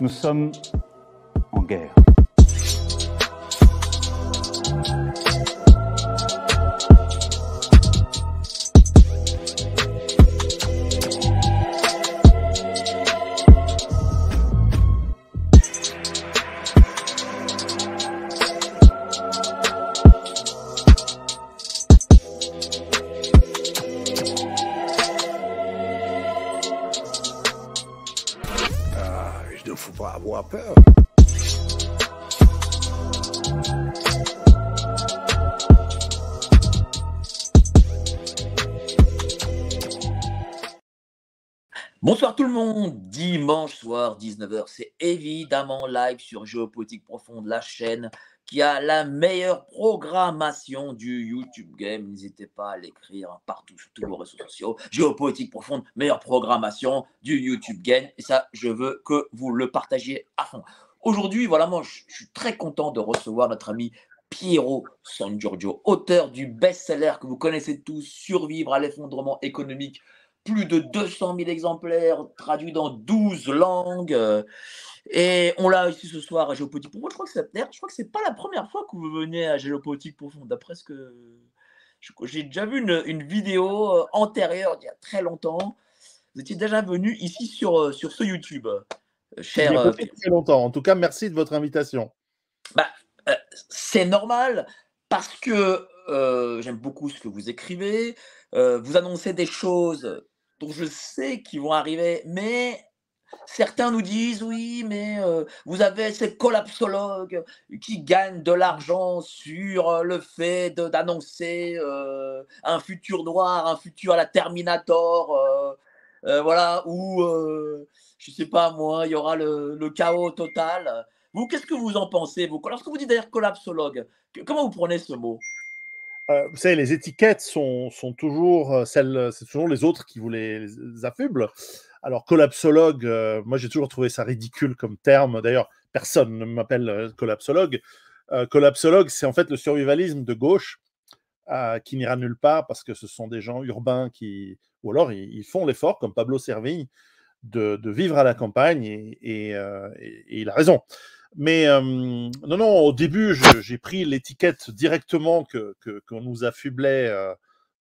Nous sommes en guerre. C'est évidemment live sur Géopolitique Profonde, la chaîne qui a la meilleure programmation du YouTube Game. N'hésitez pas à l'écrire partout sur tous vos réseaux sociaux. Géopolitique profonde, meilleure programmation du YouTube Game. Et ça, je veux que vous le partagiez à fond. Aujourd'hui, voilà, moi, je suis très content de recevoir notre ami Piero San Giorgio, auteur du best-seller que vous connaissez tous, Survivre à l'effondrement économique plus de 200 000 exemplaires traduits dans 12 langues. Euh, et on l'a ici ce soir à Géopolitique profonde. Je crois que je crois que c'est pas la première fois que vous venez à Géopolitique profonde. d'après ce que j'ai déjà vu une, vidéo euh, antérieure il y a très longtemps. Vous étiez déjà venu ici sur, euh, sur ce YouTube, cher. très longtemps. En tout cas, merci de votre invitation. Bah, c'est normal parce que j'aime beaucoup ce que vous écrivez. vous annoncez des choses je sais qu'ils vont arriver, mais certains nous disent oui, mais euh, vous avez ces collapsologues qui gagnent de l'argent sur euh, le fait d'annoncer euh, un futur noir, un futur à la Terminator, voilà, ou je sais pas moi, il y aura le, chaos total. Vous, qu'est-ce que vous en pensez, vous Lorsque vous dites d'ailleurs collapsologue, comment vous prenez ce mot euh, vous savez, les étiquettes sont, toujours euh, celles, c'est toujours les autres qui vous les, affublent. Alors, collapsologue, euh, moi j'ai toujours trouvé ça ridicule comme terme. D'ailleurs, personne ne m'appelle collapsologue. collapsologue, c'est en fait le survivalisme de gauche qui n'ira nulle part parce que ce sont des gens urbains qui, ou alors ils, font l'effort, comme Pablo Servigne, de, vivre à la campagne et il a raison. Mais euh, non, non, au début, j'ai pris l'étiquette directement que qu'on nous affublait euh,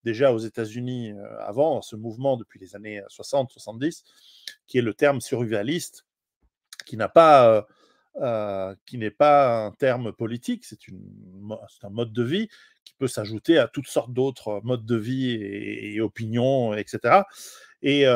déjà aux États-Unis euh, avant, ce mouvement depuis les années 60-70, qui est le terme survivaliste, qui n'a pas. qui n'est pas un terme politique, c'est un mode de vie qui peut s'ajouter à toutes sortes d'autres modes de vie et, et opinions, etc. Et,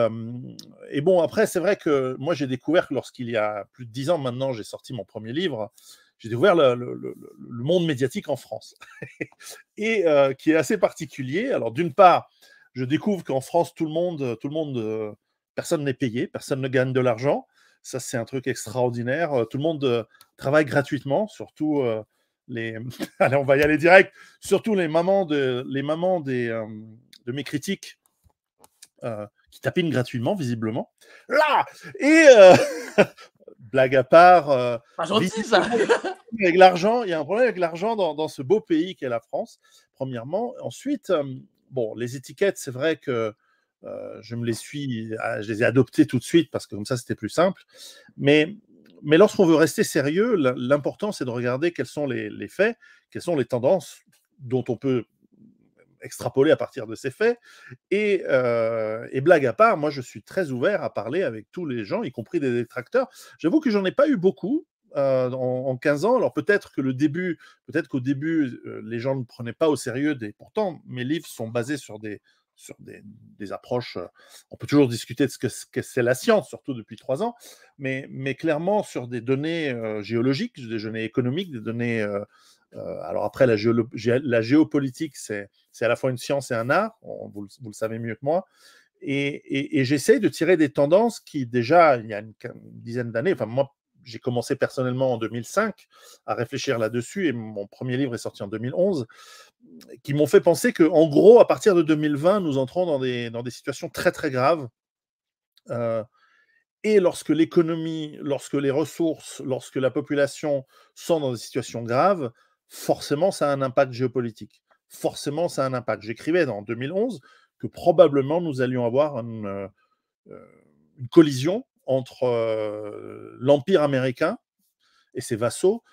bon, après, c'est vrai que moi, j'ai découvert que lorsqu'il y a plus de dix ans maintenant, j'ai sorti mon premier livre, j'ai découvert le, le, le, monde médiatique en France, et euh, qui est assez particulier. Alors, d'une part, je découvre qu'en France, tout le monde, tout le monde euh, personne n'est payé, personne ne gagne de l'argent. Ça, c'est un truc extraordinaire. Euh, tout le monde travaille gratuitement, surtout les. Allez, on va y aller direct. Surtout les mamans de, les mamans des, de mes critiques tapine gratuitement, visiblement. Là Et euh, blague à part. Euh, avec l'argent, il y a un problème avec l'argent dans, dans, ce beau pays qu'est la France, premièrement. Ensuite, euh, bon, les étiquettes, c'est vrai que je me les suis, ah, je les ai adoptées tout de suite parce que comme ça, c'était plus simple. Mais mais lorsqu'on veut rester sérieux, l'important, c'est de regarder quels sont les, les, faits, quelles sont les tendances dont on peut extrapoler à partir de ces faits. Euh, et, blague à part, moi je suis très ouvert à parler avec tous les gens, y compris des détracteurs. J'avoue que j'en ai pas eu beaucoup. Euh, en, 15 ans, alors peut-être que le début, peut-être qu'au début, euh, les gens ne prenaient pas au sérieux. Des... Pourtant, mes livres sont basés sur des, sur des, des, approches. On peut toujours discuter de ce que, c'est la science, surtout depuis trois ans, mais, mais clairement sur des données géologiques, des données économiques, des données euh, alors après, la, géopolitique, c'est à la fois une science et un art, vous, le savez mieux que moi. Et, j'essaye de tirer des tendances qui, déjà, il y a une, dizaine d'années, enfin moi, j'ai commencé personnellement en 2005 à réfléchir là-dessus, et mon premier livre est sorti en 2011, qui m'ont fait penser que, en gros, à partir de 2020, nous entrons dans des, situations très très graves. Euh, et lorsque l'économie, lorsque les ressources, lorsque la population sont dans des situations graves, forcément, ça a un impact géopolitique. Forcément, ça a un impact. J'écrivais en 2011 que probablement nous allions avoir une, euh, euh, collision entre euh, l'Empire américain et ses vassaux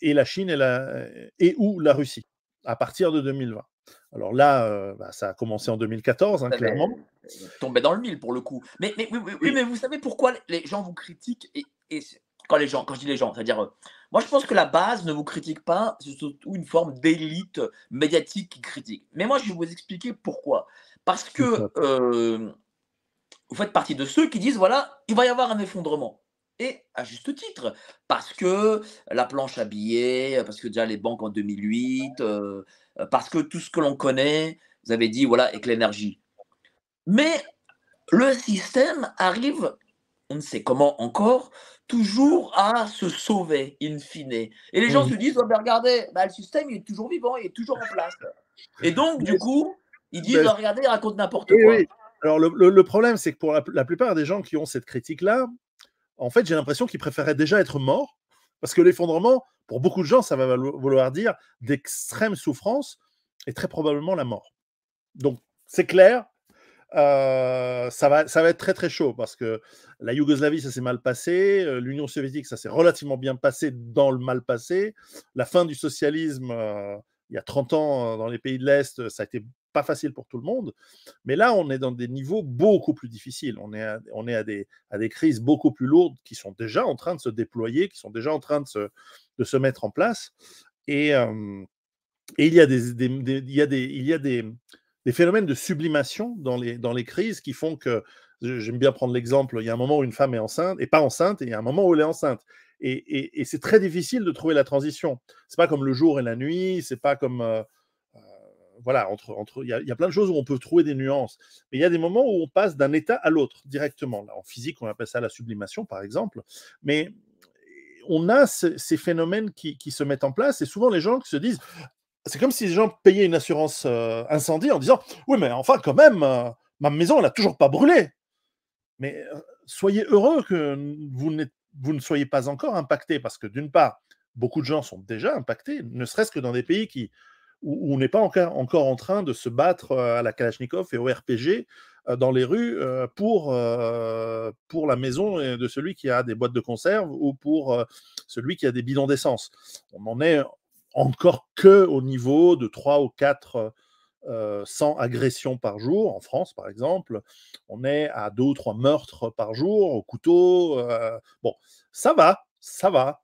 et la Chine et, et ou la Russie à partir de 2020. Alors là, bah, ça a commencé en 2014, hein, clairement. clairement. Tombé dans le mille pour le coup. Mais, oui, mais vous savez pourquoi les gens vous critiquent et, quand les gens, quand je dis les gens, c'est-à-dire moi, je pense que la base ne vous critique pas, c'est surtout une forme d'élite médiatique qui critique. Mais moi, je vais vous expliquer pourquoi. Parce que euh, vous faites partie de ceux qui disent, voilà, il va y avoir un effondrement. Et à juste titre, parce que la planche à billets, parce que déjà les banques en 2008, euh, parce que tout ce que l'on connaît, vous avez dit, voilà, avec l'énergie. Mais le système arrive c'est comment encore, toujours à se sauver, in fine. Et les gens se disent, «Oh, regardez, bah, le système, est toujours vivant, il est toujours en place. Et donc, du coup, ils disent, «Oh, regardez, raconte n'importe eh quoi. Alors, le, problème, c'est que pour la, la, plupart des gens qui ont cette critique-là, en fait, j'ai l'impression qu'ils préféraient déjà être morts, parce que l'effondrement, pour beaucoup de gens, ça va vouloir dire d'extrême souffrance et très probablement la mort. Donc, c'est clair, euh, ça, va, ça va être très très chaud parce que la Yougoslavie, ça s'est mal passé, euh, l'Union soviétique, ça s'est relativement bien passé dans le mal passé, la fin du socialisme, euh, il y a 30 ans dans les pays de l'Est, ça a été pas facile pour tout le monde, mais là, on est dans des niveaux beaucoup plus difficiles, on est à, on est à, des, à des crises beaucoup plus lourdes qui sont déjà en train de se déployer, qui sont déjà en train de se, de se mettre en place, et, et il y a des il y a des, il y a des des phénomènes de sublimation dans les, dans les crises qui font que, j'aime bien prendre l'exemple, il y a un moment où une femme est enceinte, et pas enceinte, et il y a un moment où elle est enceinte. Et, c'est très difficile de trouver la transition. C'est pas comme le jour et la nuit, c'est pas comme. Euh, euh, voilà, entre, entre, il y, a, plein de choses où on peut trouver des nuances. Mais il y a des moments où on passe d'un état à l'autre directement. en physique, on appelle ça la sublimation, par exemple. Mais on a ces phénomènes qui, qui, se mettent en place et souvent les gens qui se disent c'est comme si les gens payaient une assurance euh, incendie en disant Oui, mais enfin, quand même, euh, ma maison, elle n'a toujours pas brûlé. Mais euh, soyez heureux que vous, vous, ne soyez pas encore impacté, parce que d'une part, beaucoup de gens sont déjà impactés, ne serait-ce que dans des pays qui, où, on n'est pas encore, encore, en train de se battre à la Kalachnikov et au RPG dans les rues pour, pour la maison de celui qui a des boîtes de conserve ou pour celui qui a des bidons d'essence. On en est encore que au niveau de 3 ou 4 euh, 100 agressions par jour. En France, par exemple, on est à 2 ou 3 meurtres par jour au couteau. bon, ça va, ça va,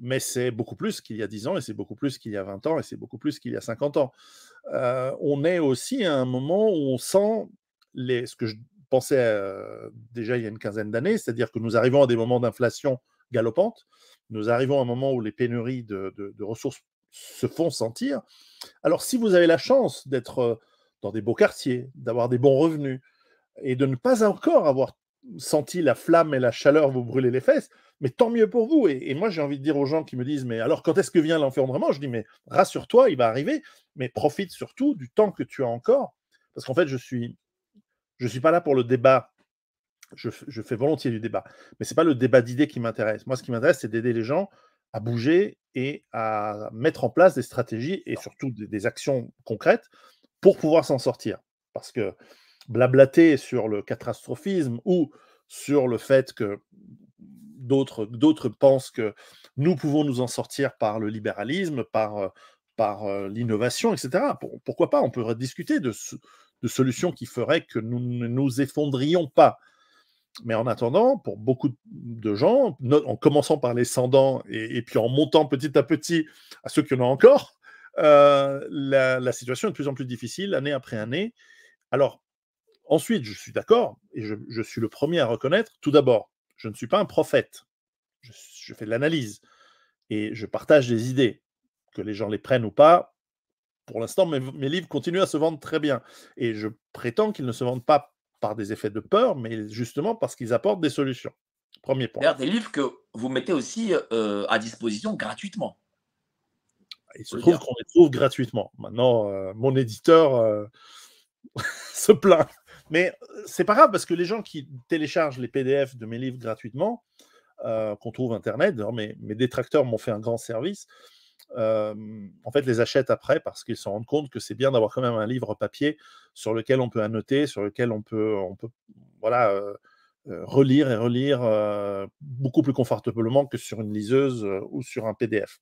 mais c'est beaucoup plus qu'il y a 10 ans, et c'est beaucoup plus qu'il y a 20 ans, et c'est beaucoup plus qu'il y a 50 ans. on est aussi à un moment où on sent les, ce que je pensais déjà il y a une quinzaine d'années, c'est-à-dire que nous arrivons à des moments d'inflation galopante. Nous arrivons à un moment où les pénuries de, de ressources se font sentir. Alors si vous avez la chance d'être euh, dans des beaux quartiers, d'avoir des bons revenus et de ne pas encore avoir senti la flamme et la chaleur vous brûler les fesses, mais tant mieux pour vous. Et, moi, j'ai envie de dire aux gens qui me disent, mais alors quand est-ce que vient l'enfermement Je dis, mais rassure-toi, il va arriver, mais profite surtout du temps que tu as encore, parce qu'en fait, je suis, je suis pas là pour le débat. Je, fais volontiers du débat, mais ce n'est pas le débat d'idées qui m'intéresse. Moi, ce qui m'intéresse, c'est d'aider les gens à bouger et à mettre en place des stratégies et surtout des, actions concrètes pour pouvoir s'en sortir. Parce que blablater sur le catastrophisme ou sur le fait que d'autres, d'autres pensent que nous pouvons nous en sortir par le libéralisme, par, euh, par euh, l'innovation, etc. Pourquoi pas On pourrait discuter de, de solutions qui feraient que nous ne nous effondrions pas. Mais en attendant, pour beaucoup de gens, en commençant par les sans dents et, puis en montant petit à petit à ceux qui en ont encore, euh, la, situation est de plus en plus difficile année après année. Alors, ensuite, je suis d'accord et je, suis le premier à reconnaître, tout d'abord, je ne suis pas un prophète. Je, fais de l'analyse et je partage des idées. Que les gens les prennent ou pas, pour l'instant, mes livres continuent à se vendre très bien. Et je prétends qu'ils ne se vendent pas par des effets de peur, mais justement parce qu'ils apportent des solutions. Premier point. Des livres que vous mettez aussi euh, à disposition gratuitement. Ah, il se trouve qu'on les trouve gratuitement. Maintenant, euh, mon éditeur euh, se plaint. Mais c'est pas grave parce que les gens qui téléchargent les PDF de mes livres gratuitement, qu'on trouve Internet, mes détracteurs m'ont fait un grand service, en fait, les achètent après parce qu'ils se rendent compte que c'est bien d'avoir quand même un livre papier sur lequel on peut annoter, sur lequel on peut, on peut voilà, relire et relire beaucoup plus confortablement que sur une liseuse ou sur un PDF.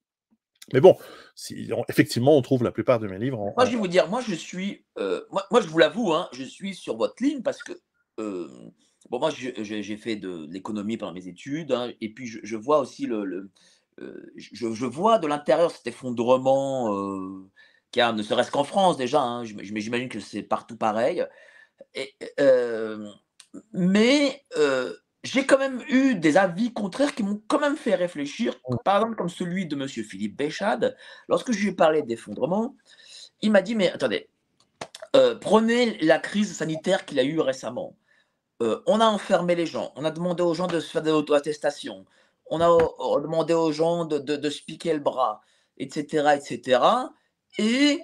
Mais bon, si effectivement, on trouve la plupart de mes livres. En... Moi, je vais vous dire, moi, je suis, moi, moi, je vous l'avoue, hein, je suis sur votre ligne parce que, bon, moi, j'ai fait de, l'économie pendant mes études, hein, et puis je, vois aussi le, euh, je, vois de l'intérieur cet effondrement euh, qu'il ne serait-ce qu'en France déjà, hein, Mais j'imagine que c'est partout pareil. Euh, mais j'ai quand même eu des avis contraires qui m'ont quand même fait réfléchir, par exemple comme celui de monsieur Philippe Béchade. Lorsque je lui ai parlé d'effondrement, il m'a dit, mais attendez, prenez la crise sanitaire qu'il a eue récemment. on a enfermé les gens, on a demandé aux gens de se faire des auto-attestations, on a, euh, demandé aux gens de, se piquer le bras, etc., etc. Et,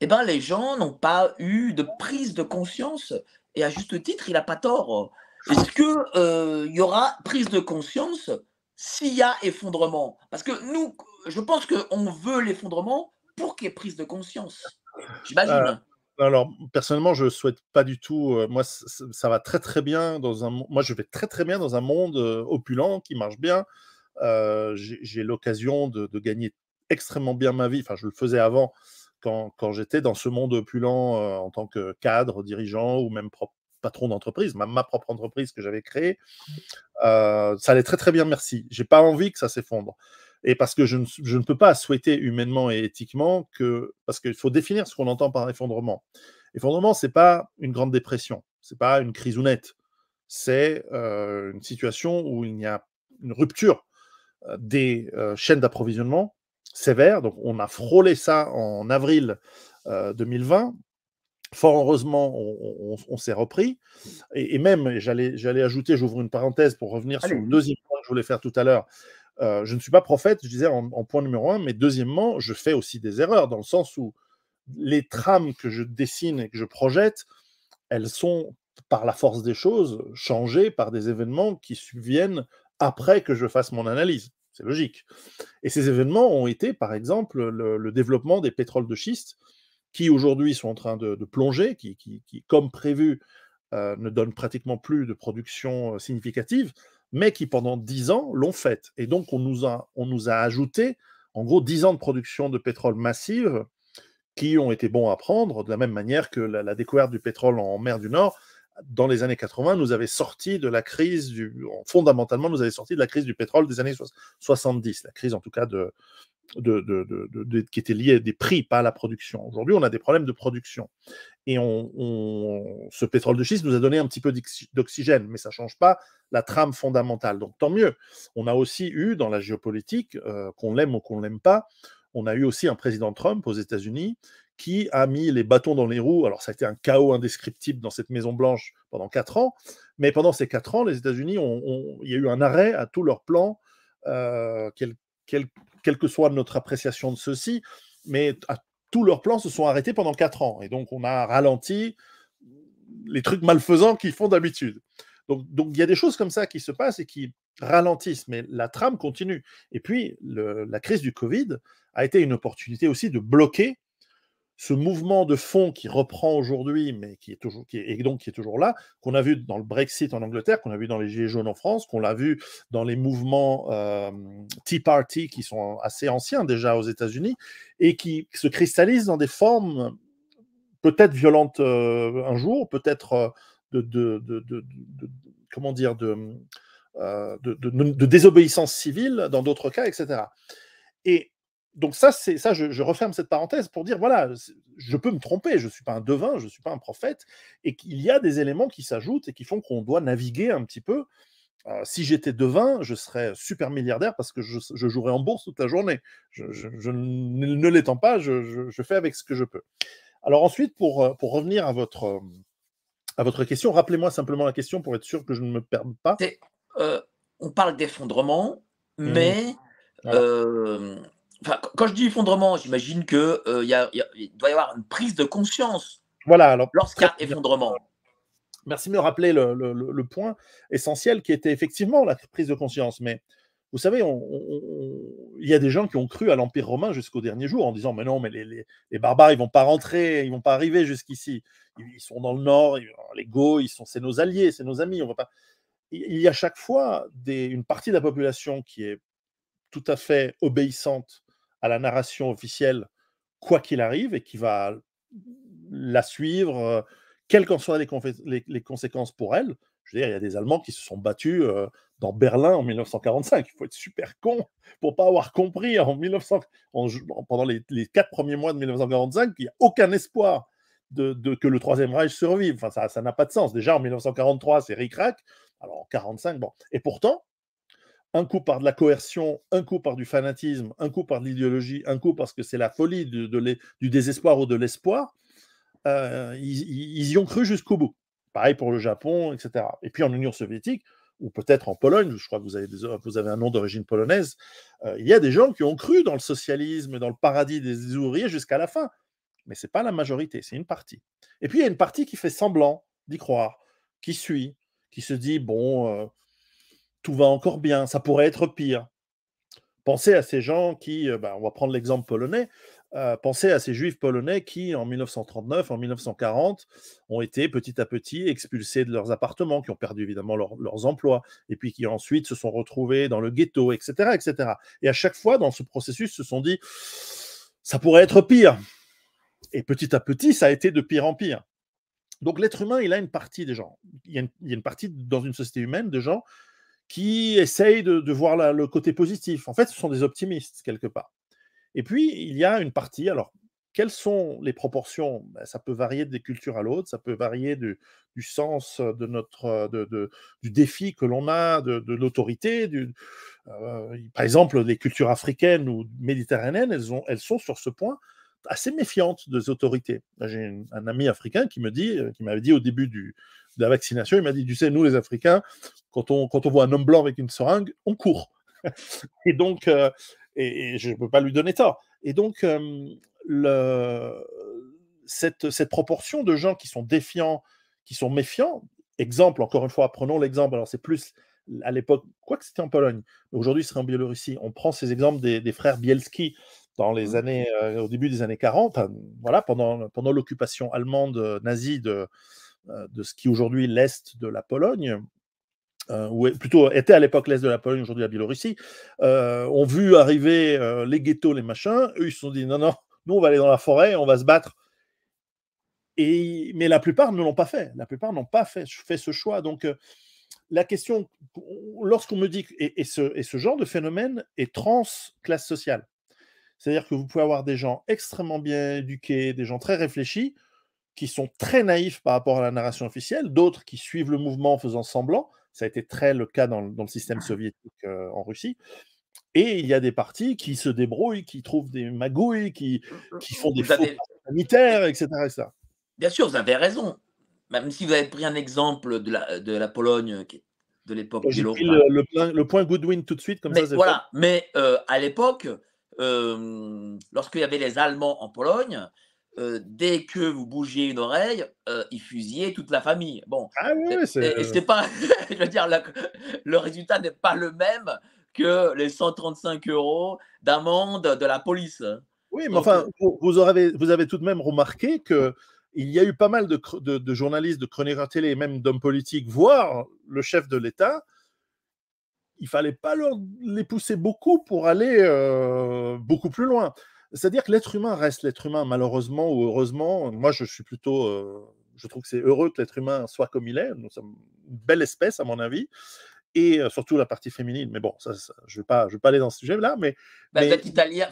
eh ben, les gens n'ont pas eu de prise de conscience. Et à juste titre, il n'a pas tort. Est-ce qu'il euh, y aura prise de conscience s'il y a effondrement Parce que nous, je pense qu'on veut l'effondrement pour qu'il y ait prise de conscience. J'imagine. Euh, ben alors, personnellement, je ne souhaite pas du tout. Euh, moi, ça va très, très bien dans un. Moi, je vais très, très bien dans un monde euh, opulent qui marche bien. Euh, j'ai l'occasion de, gagner extrêmement bien ma vie. Enfin, je le faisais avant quand, j'étais dans ce monde opulent en tant que cadre, dirigeant ou même patron d'entreprise, ma, ma, propre entreprise que j'avais créée. Mmh. ça allait très très bien, merci. je n'ai pas envie que ça s'effondre et parce que je ne, peux pas souhaiter humainement et éthiquement que, parce qu'il faut définir ce qu'on entend par effondrement. Effondrement, ce n'est pas une grande dépression, ce n'est pas une crise honnête. c'est euh, une situation où il y a une rupture euh, des euh, chaînes d'approvisionnement sévères. Donc, on a frôlé ça en avril 2020. Fort heureusement, on, s'est repris. Et, même, j'allais ajouter, j'ouvre une parenthèse pour revenir sur le deuxième point que je voulais faire tout à l'heure, euh, je ne suis pas prophète, je disais en, point numéro un, mais deuxièmement, je fais aussi des erreurs, dans le sens où les trames que je dessine et que je projette, elles sont, par la force des choses, changées par des événements qui subviennent après que je fasse mon analyse. C'est logique. Et ces événements ont été, par exemple, le, développement des pétroles de schiste, qui aujourd'hui sont en train de, plonger, qui, comme prévu, euh, ne donnent pratiquement plus de production euh, significative mais qui pendant 10 ans l'ont faite. Et donc on nous, a, on nous a ajouté en gros 10 ans de production de pétrole massive qui ont été bons à prendre, de la même manière que la découverte du pétrole en mer du Nord dans les années 80, nous avait sorti de la crise du, fondamentalement, nous avait sorti de la crise du pétrole des années 70, la crise en tout cas de, qui était liée des prix, pas à la production. Aujourd'hui, on a des problèmes de production. Et on, ce pétrole de schiste nous a donné un petit peu d'oxygène, mais ça ne change pas la trame fondamentale. Donc tant mieux. On a aussi eu dans la géopolitique, euh, qu'on l'aime ou qu'on ne l'aime pas, on a eu aussi un président Trump aux États-Unis qui a mis les bâtons dans les roues. Alors, ça a été un chaos indescriptible dans cette Maison-Blanche pendant quatre ans, mais pendant ces quatre ans, les États-Unis, ont, il y a eu un arrêt à tous leurs plans, euh, quelle que soit notre appréciation de ceci, mais à, tous leurs plans se sont arrêtés pendant quatre ans. Et donc, on a ralenti les trucs malfaisants qu'ils font d'habitude. Donc, donc, il y a des choses comme ça qui se passent et qui ralentissent, mais la trame continue. Et puis, la crise du Covid a été une opportunité aussi de bloquer ce mouvement de fond qui reprend aujourd'hui, mais qui est toujours, qui et donc qui est toujours là, qu'on a vu dans le Brexit en Angleterre, qu'on a vu dans les Gilets jaunes en France, qu'on l'a vu dans les mouvements euh, Tea Party qui sont assez anciens déjà aux États-Unis et qui se cristallisent dans des formes peut-être violentes euh, un jour, peut-être euh, de, comment dire de, de désobéissance civile dans d'autres cas, etc. Et donc ça, c'est ça, je, referme cette parenthèse pour dire voilà, je peux me tromper, je ne suis pas un devin, je ne suis pas un prophète, et qu'il y a des éléments qui s'ajoutent et qui font qu'on doit naviguer un petit peu. Euh, si j'étais devin, je serais super milliardaire parce que je, jouerais en bourse toute la journée. Je, ne l'étant pas, je, fais avec ce que je peux. Alors ensuite, pour, euh, pour revenir à votre, euh, à votre question, rappelez-moi simplement la question pour être sûr que je ne me perde pas. on parle d'effondrement, mmh mais quand je dis effondrement, j'imagine qu'il euh, il doit y avoir une prise de conscience voilà, alors, lorsqu'il y a effondrement. Merci de me rappeler le, point essentiel qui était effectivement la prise de conscience. Mais vous savez, il y a des gens qui ont cru à l'Empire romain jusqu'au dernier jour en disant Mais non, mais les, barbares, ils vont pas rentrer, ils vont pas arriver jusqu'ici. Ils, sont dans le nord, les Goths, ils sont, c'est nos alliés, c'est nos amis, on pas. Il y a chaque fois une partie de la population qui est tout à fait obéissante à la narration officielle, quoi qu'il arrive, et qui va la suivre, quelles qu'en soient les, conséquences pour elle. Je veux dire, il y a des Allemands qui se sont battus dans Berlin en 1945. Il faut être super con pour pas avoir compris en 1900, en, pendant les, quatre premiers mois de 1945 qu'il n'y a aucun espoir de, que le Troisième Reich survive. Enfin, ça n'a pas de sens. Déjà en 1943, c'est ric-rac. Alors en 1945, bon. Et pourtant, un coup par de la coercion, un coup par du fanatisme, un coup par de l'idéologie, un coup parce que c'est la folie du désespoir ou de l'espoir, euh, ils, y ont cru jusqu'au bout. Pareil pour le Japon, etc. Et puis en Union soviétique, ou peut-être en Pologne, je crois que vous avez, un nom d'origine polonaise, euh, il y a des gens qui ont cru dans le socialisme, dans le paradis des ouvriers jusqu'à la fin. Mais ce n'est pas la majorité, c'est une partie. Et puis il y a une partie qui fait semblant d'y croire, qui suit, qui se dit, bon, euh, tout va encore bien, ça pourrait être pire. Pensez à ces gens qui, euh, ben, on va prendre l'exemple polonais, euh, pensez à ces juifs polonais qui, en 1939, en 1940, ont été petit à petit expulsés de leurs appartements, qui ont perdu évidemment leurs emplois, et puis qui ensuite se sont retrouvés dans le ghetto, etc., etc. Et à chaque fois, dans ce processus, se sont dit, ça pourrait être pire. Et petit à petit, ça a été de pire en pire. Donc l'être humain, il a une partie des gens. il y a une partie dans une société humaine de gens qui essayent de, voir le côté positif. En fait, ce sont des optimistes, quelque part. Et puis, il y a une partie, alors, quelles sont les proportions ben, Ça peut varier des cultures à l'autre, ça peut varier du, sens de notre, du défi que l'on a, de, l'autorité. Euh, par exemple, les cultures africaines ou méditerranéennes, elles, ont, elles sont sur ce point assez méfiantes des autorités. J'ai un ami africain qui me dit, euh, qui m'avait dit au début du, de la vaccination, il m'a dit, tu sais, nous les Africains, quand on, quand on voit un homme blanc avec une seringue, on court. et donc, euh, et, je ne peux pas lui donner tort. Et donc, euh, cette, cette, proportion de gens qui sont défiants, qui sont méfiants, exemple, encore une fois, prenons l'exemple, alors c'est plus à l'époque, quoi que c'était en Pologne, aujourd'hui ce serait en Biélorussie, on prend ces exemples des, frères Bielski dans les mmh. années, euh, au début des années 40, voilà, pendant, pendant l'occupation allemande nazie de, euh, de ce qui aujourd'hui l'Est de la Pologne, euh, ou plutôt était à l'époque l'Est de la Pologne, aujourd'hui la Biélorussie, euh, ont vu arriver les ghettos, les machins. Eux, ils se sont dit non, non, nous, on va aller dans la forêt, on va se battre. Et, mais la plupart ne l'ont pas fait. La plupart n'ont pas fait, ce choix. Donc, la question, lorsqu'on me dit, et, et, ce, genre de phénomène est trans-classe sociale. C'est-à-dire que vous pouvez avoir des gens extrêmement bien éduqués, des gens très réfléchis, qui sont très naïfs par rapport à la narration officielle, d'autres qui suivent le mouvement en faisant semblant. Ça a été très le cas dans, le système soviétique euh, en Russie. Et il y a des partis qui se débrouillent, qui trouvent des magouilles, qui, mmh, mmh, qui mmh. font des vous faux sanitaires, etc., Bien sûr, vous avez raison. Même si vous avez pris un exemple de la, de la Pologne de l'époque. du le, le, point Goodwin tout de suite, comme ça. Voilà, mais euh, à l'époque, euh, lorsqu'il y avait les Allemands en Pologne, euh, dès que vous bougiez une oreille, ils euh, il toute la famille. Bon, ah oui, pas, je veux dire, le résultat n'est pas le même que les 135 euros d'amende de la police. Oui, mais enfin, euh, vous, avez, vous avez tout de même remarqué que il y a eu pas mal de, de journalistes, de chroniqueurs télé, même d'hommes politiques, voire le chef de l'État. Il fallait pas leur, les pousser beaucoup pour aller beaucoup plus loin. C'est-à-dire que l'être humain reste l'être humain, malheureusement ou heureusement. Moi, je suis plutôt. Euh, je trouve que c'est heureux que l'être humain soit comme il est. Nous sommes une belle espèce, à mon avis. Et euh, surtout la partie féminine. Mais bon, ça, je ne vais, pas aller dans ce sujet-là. Mais, bah, Vous, êtes italien,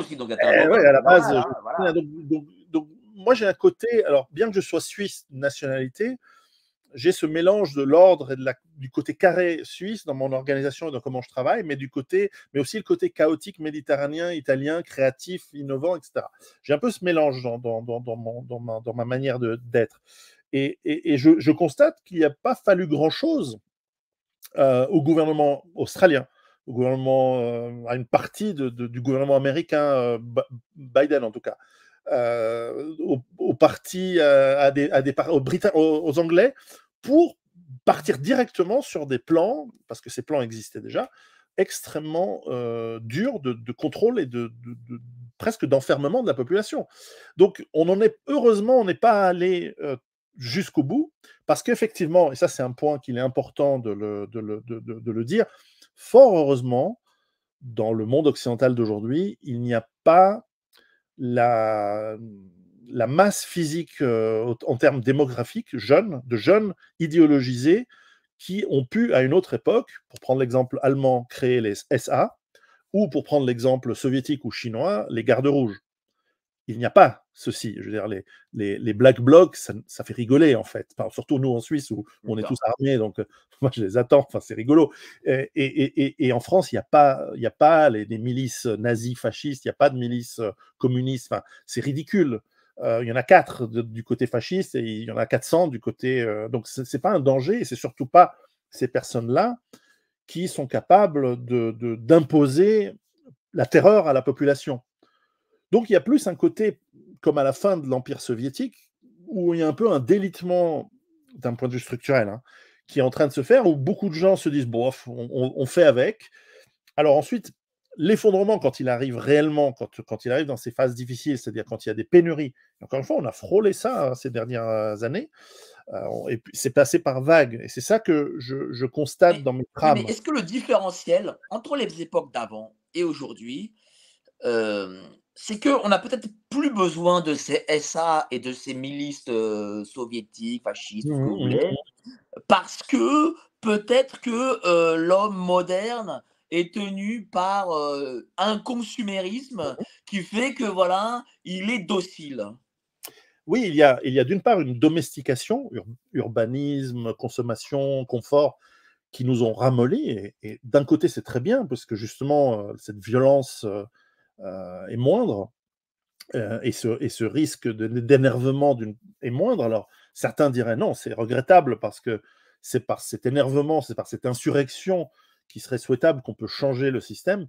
aussi, donc. Eh à la base. moi, j'ai un côté. Alors, bien que je sois suisse nationalité, j'ai ce mélange de l'ordre et du côté carré suisse dans mon organisation et dans comment je travaille, mais du côté, mais aussi le côté chaotique méditerranéen, italien, créatif, innovant, etc. J'ai un peu ce mélange dans, dans, dans, ma, ma, manière de, d'être. Et, et, je, je, constate qu'il n'y a pas fallu grand-chose euh, au gouvernement australien, au gouvernement, euh, à une partie du gouvernement américain, euh, Biden en tout cas, aux, partis, aux, aux, Anglais, pour partir directement sur des plans, parce que ces plans existaient déjà, extrêmement euh, durs de, contrôle et de, presque d'enfermement de la population. Donc, on en est heureusement, on n'est pas allé euh, jusqu'au bout, parce qu'effectivement, et ça c'est un point qu'il est important de de, le, de le, dire, fort heureusement, dans le monde occidental d'aujourd'hui, il n'y a pas la, la masse physique euh, en termes démographiques jeunes de jeunes idéologisés qui ont pu, à une autre époque, pour prendre l'exemple allemand, créer les SA, ou pour prendre l'exemple soviétique ou chinois, les gardes rouges il n'y a pas ceci. Je veux dire, les, les, black blocs, ça, fait rigoler, en fait. surtout nous en Suisse, où on est tous armés, donc euh, moi, je les attends. Enfin, c'est rigolo. Et, en France, il n'y a pas, y a pas les, des milices euh, nazis fascistes, il n'y a pas de milices euh, communistes. Enfin, c'est ridicule. il y en a quatre du côté fasciste et il y en a 400 du côté. donc, ce n'est pas un danger et c'est surtout pas ces personnes-là qui sont capables d'imposer de, la terreur à la population. Donc il y a plus un côté, comme à la fin de l'Empire soviétique, où il y a un peu un délitement d'un point de vue structurel hein, qui est en train de se faire, où beaucoup de gens se disent, bof, on, fait avec. Alors ensuite, l'effondrement, quand il arrive réellement, quand, quand, il arrive dans ces phases difficiles, c'est-à-dire quand il y a des pénuries, encore une fois, on a frôlé ça hein, ces dernières euh, années, euh, et c'est passé par vagues. Et c'est ça que je, constate dans mes trames. Mais est-ce que le différentiel entre les époques d'avant et aujourd'hui, euh, c'est qu'on n'a peut-être plus besoin de ces SA et de ces milices euh, soviétiques, fascistes, mmh, mmh. parce que peut-être que euh, l'homme moderne est tenu par euh, un consumérisme mmh. qui fait que voilà, il est docile. Oui, il y a, il y a d'une part une domestication, urbanisme, consommation, confort, qui nous ont ramollis. Et, et d'un côté, c'est très bien, parce que justement, cette violence euh, est moindre euh, et ce, et, ce, risque d'énervement est moindre. Alors, certains diraient non, c'est regrettable parce que c'est par cet énervement, c'est par cette insurrection qui serait souhaitable qu'on peut changer le système.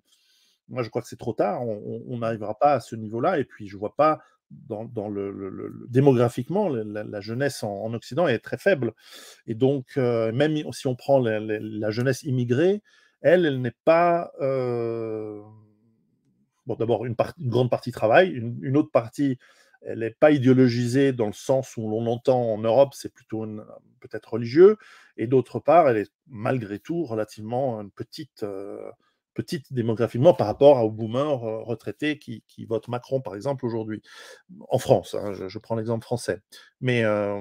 Moi, je crois que c'est trop tard, on n'arrivera pas à ce niveau-là, et puis je ne vois pas, dans, le, démographiquement, la, jeunesse en, Occident est très faible. Et donc, euh, même si on prend la, jeunesse immigrée, elle, elle n'est pas d'abord, une, grande partie travaille, une, autre partie, elle n'est pas idéologisée dans le sens où l'on entend en Europe, c'est plutôt peut-être religieux, et d'autre part, elle est malgré tout relativement une petite, euh, petite démographiquement par rapport aux boomers euh, retraités qui, votent Macron, par exemple, aujourd'hui, en France. Hein, je, prends l'exemple français. Mais euh,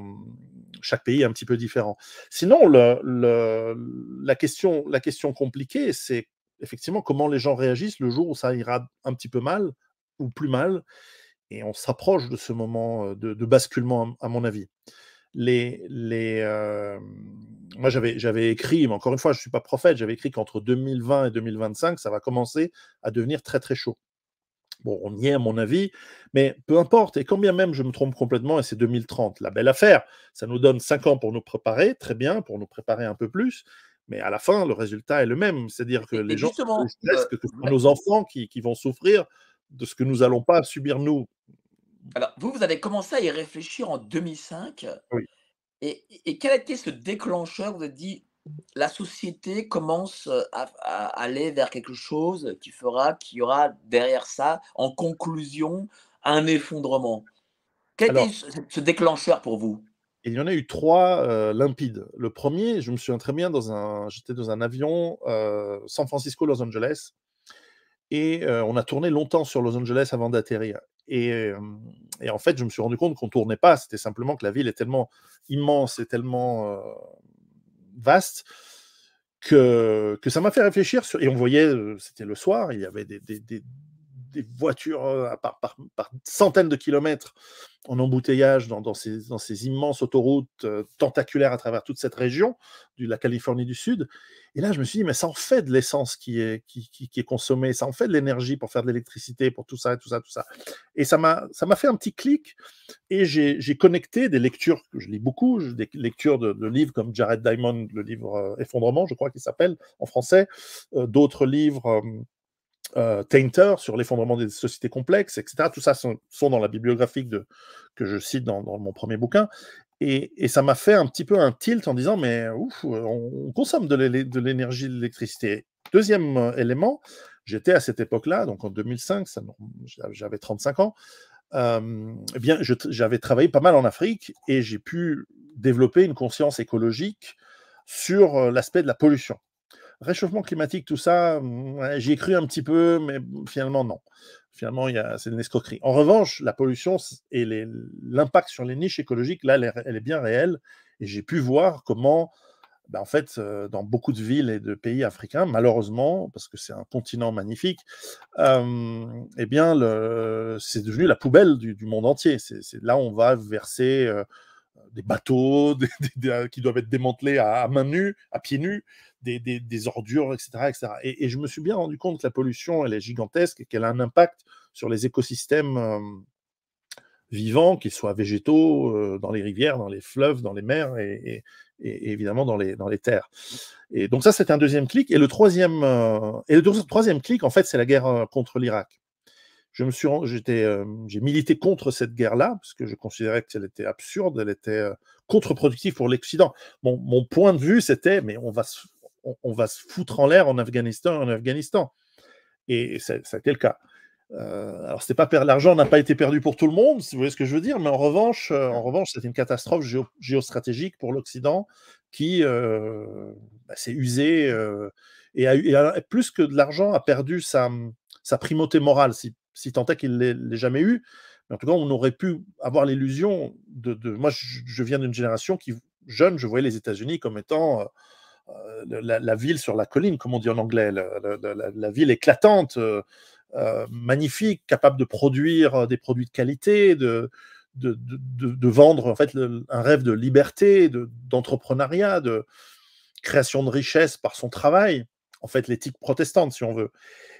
chaque pays est un petit peu différent. Sinon, la, question, la question compliquée, c'est effectivement comment les gens réagissent le jour où ça ira un petit peu mal ou plus mal. Et on s'approche de ce moment de, basculement, à mon avis. Les, moi, j'avais écrit, mais encore une fois, je ne suis pas prophète, j'avais écrit qu'entre 2020 et 2025, ça va commencer à devenir très très chaud. Bon, on y est à mon avis, mais peu importe, et quand bien même je me trompe complètement, et c'est 2030, la belle affaire, ça nous donne 5 ans pour nous préparer, très bien, pour nous préparer un peu plus, mais à la fin, le résultat est le même. C'est-à-dire que les gens, que ce sont nos enfants qui, vont souffrir de ce que nous n'allons pas subir nous. Alors, vous, vous avez commencé à y réfléchir en 2005. Oui. Et, et, quel a été ce déclencheur Vous avez dit, la société commence euh, à, aller vers quelque chose qui fera, qui aura derrière ça, en conclusion, un effondrement. Quel est ce déclencheur pour vous il y en a eu trois euh, limpides. Le premier, je me souviens très bien, dans un, j'étais dans un avion euh, San Francisco-Los Angeles. Et euh, on a tourné longtemps sur Los Angeles avant d'atterrir. Et, en fait, je me suis rendu compte qu'on ne tournait pas. C'était simplement que la ville est tellement immense et tellement vaste que, ça m'a fait réfléchir. Et on voyait, c'était le soir, il y avait des, des voitures par, par, par, centaines de kilomètres en embouteillage dans, dans, ces, dans ces, immenses autoroutes tentaculaires à travers toute cette région de la Californie du Sud. Et là, je me suis dit, mais ça en fait de l'essence qui est, qui, qui, qui est consommée, ça en fait de l'énergie pour faire de l'électricité, pour tout ça, tout ça, tout ça. Et ça m'a fait un petit clic et j'ai connecté des lectures, que je lis beaucoup, des lectures de, livres comme Jared Diamond, le livre Effondrement, je crois qu'il s'appelle en français, d'autres livres. Euh, Tainter sur l'effondrement des sociétés complexes, etc. Tout ça sont, sont dans la bibliographie que je cite dans, mon premier bouquin. Et, ça m'a fait un petit peu un tilt en disant, mais ouf, on, consomme de l'énergie, de l'électricité. Deuxième euh, élément, j'étais à cette époque-là, donc en 2005, j'avais 35 ans, euh, eh bien, j'avais travaillé pas mal en Afrique et j'ai pu développer une conscience écologique sur l'aspect de la pollution réchauffement climatique, tout ça, mm, j'y ai cru un petit peu, mais finalement, non. Finalement, c'est une escroquerie. En revanche, la pollution et l'impact sur les niches écologiques, là, elle, est, bien réelle. Et j'ai pu voir comment, bah, en fait, euh, dans beaucoup de villes et de pays africains, malheureusement, parce que c'est un continent magnifique, euh, eh bien, c'est devenu la poubelle du, monde entier. C'est là on va verser. Euh, des bateaux qui doivent être démantelés à, à main nue, à pieds nus des, des, des ordures, etc. Et, je me suis bien rendu compte que la pollution, elle est gigantesque et qu'elle a un impact sur les écosystèmes euh, vivants, qu'ils soient végétaux, euh, dans les rivières, dans les fleuves, dans les mers et, évidemment dans les, dans les terres. Et donc ça, c'était un deuxième clic. Et le troisième, euh, et le troisième clic, en fait, c'est la guerre contre l'Irak. Je me suis, j'étais, j'ai milité contre cette guerre-là parce que je considérais qu'elle était absurde, elle était contre-productive pour l'Occident. Bon, mon point de vue, c'était, mais on va, on, va se foutre en l'air en Afghanistan en Afghanistan. Et ça, a été le cas. Euh, alors, c'est pas l'argent n'a pas été perdu pour tout le monde, si vous voyez ce que je veux dire, mais en revanche, euh, en revanche, c'était une catastrophe géostratégique pour l'Occident qui euh, bah, s'est usé et, a, plus que de l'argent a perdu sa, primauté morale, si, si tant est qu'il l'ait jamais eu. Mais en tout cas, on aurait pu avoir l'illusion de, Moi, je viens d'une génération qui jeune, je voyais les États-Unis comme étant euh, la, ville sur la colline, comme on dit en anglais, la, ville éclatante, euh, euh, magnifique, capable de produire des produits de qualité, de, vendre en fait un rêve de liberté, d'entrepreneuriat, de, création de richesses par son travail, en fait l'éthique protestante si on veut.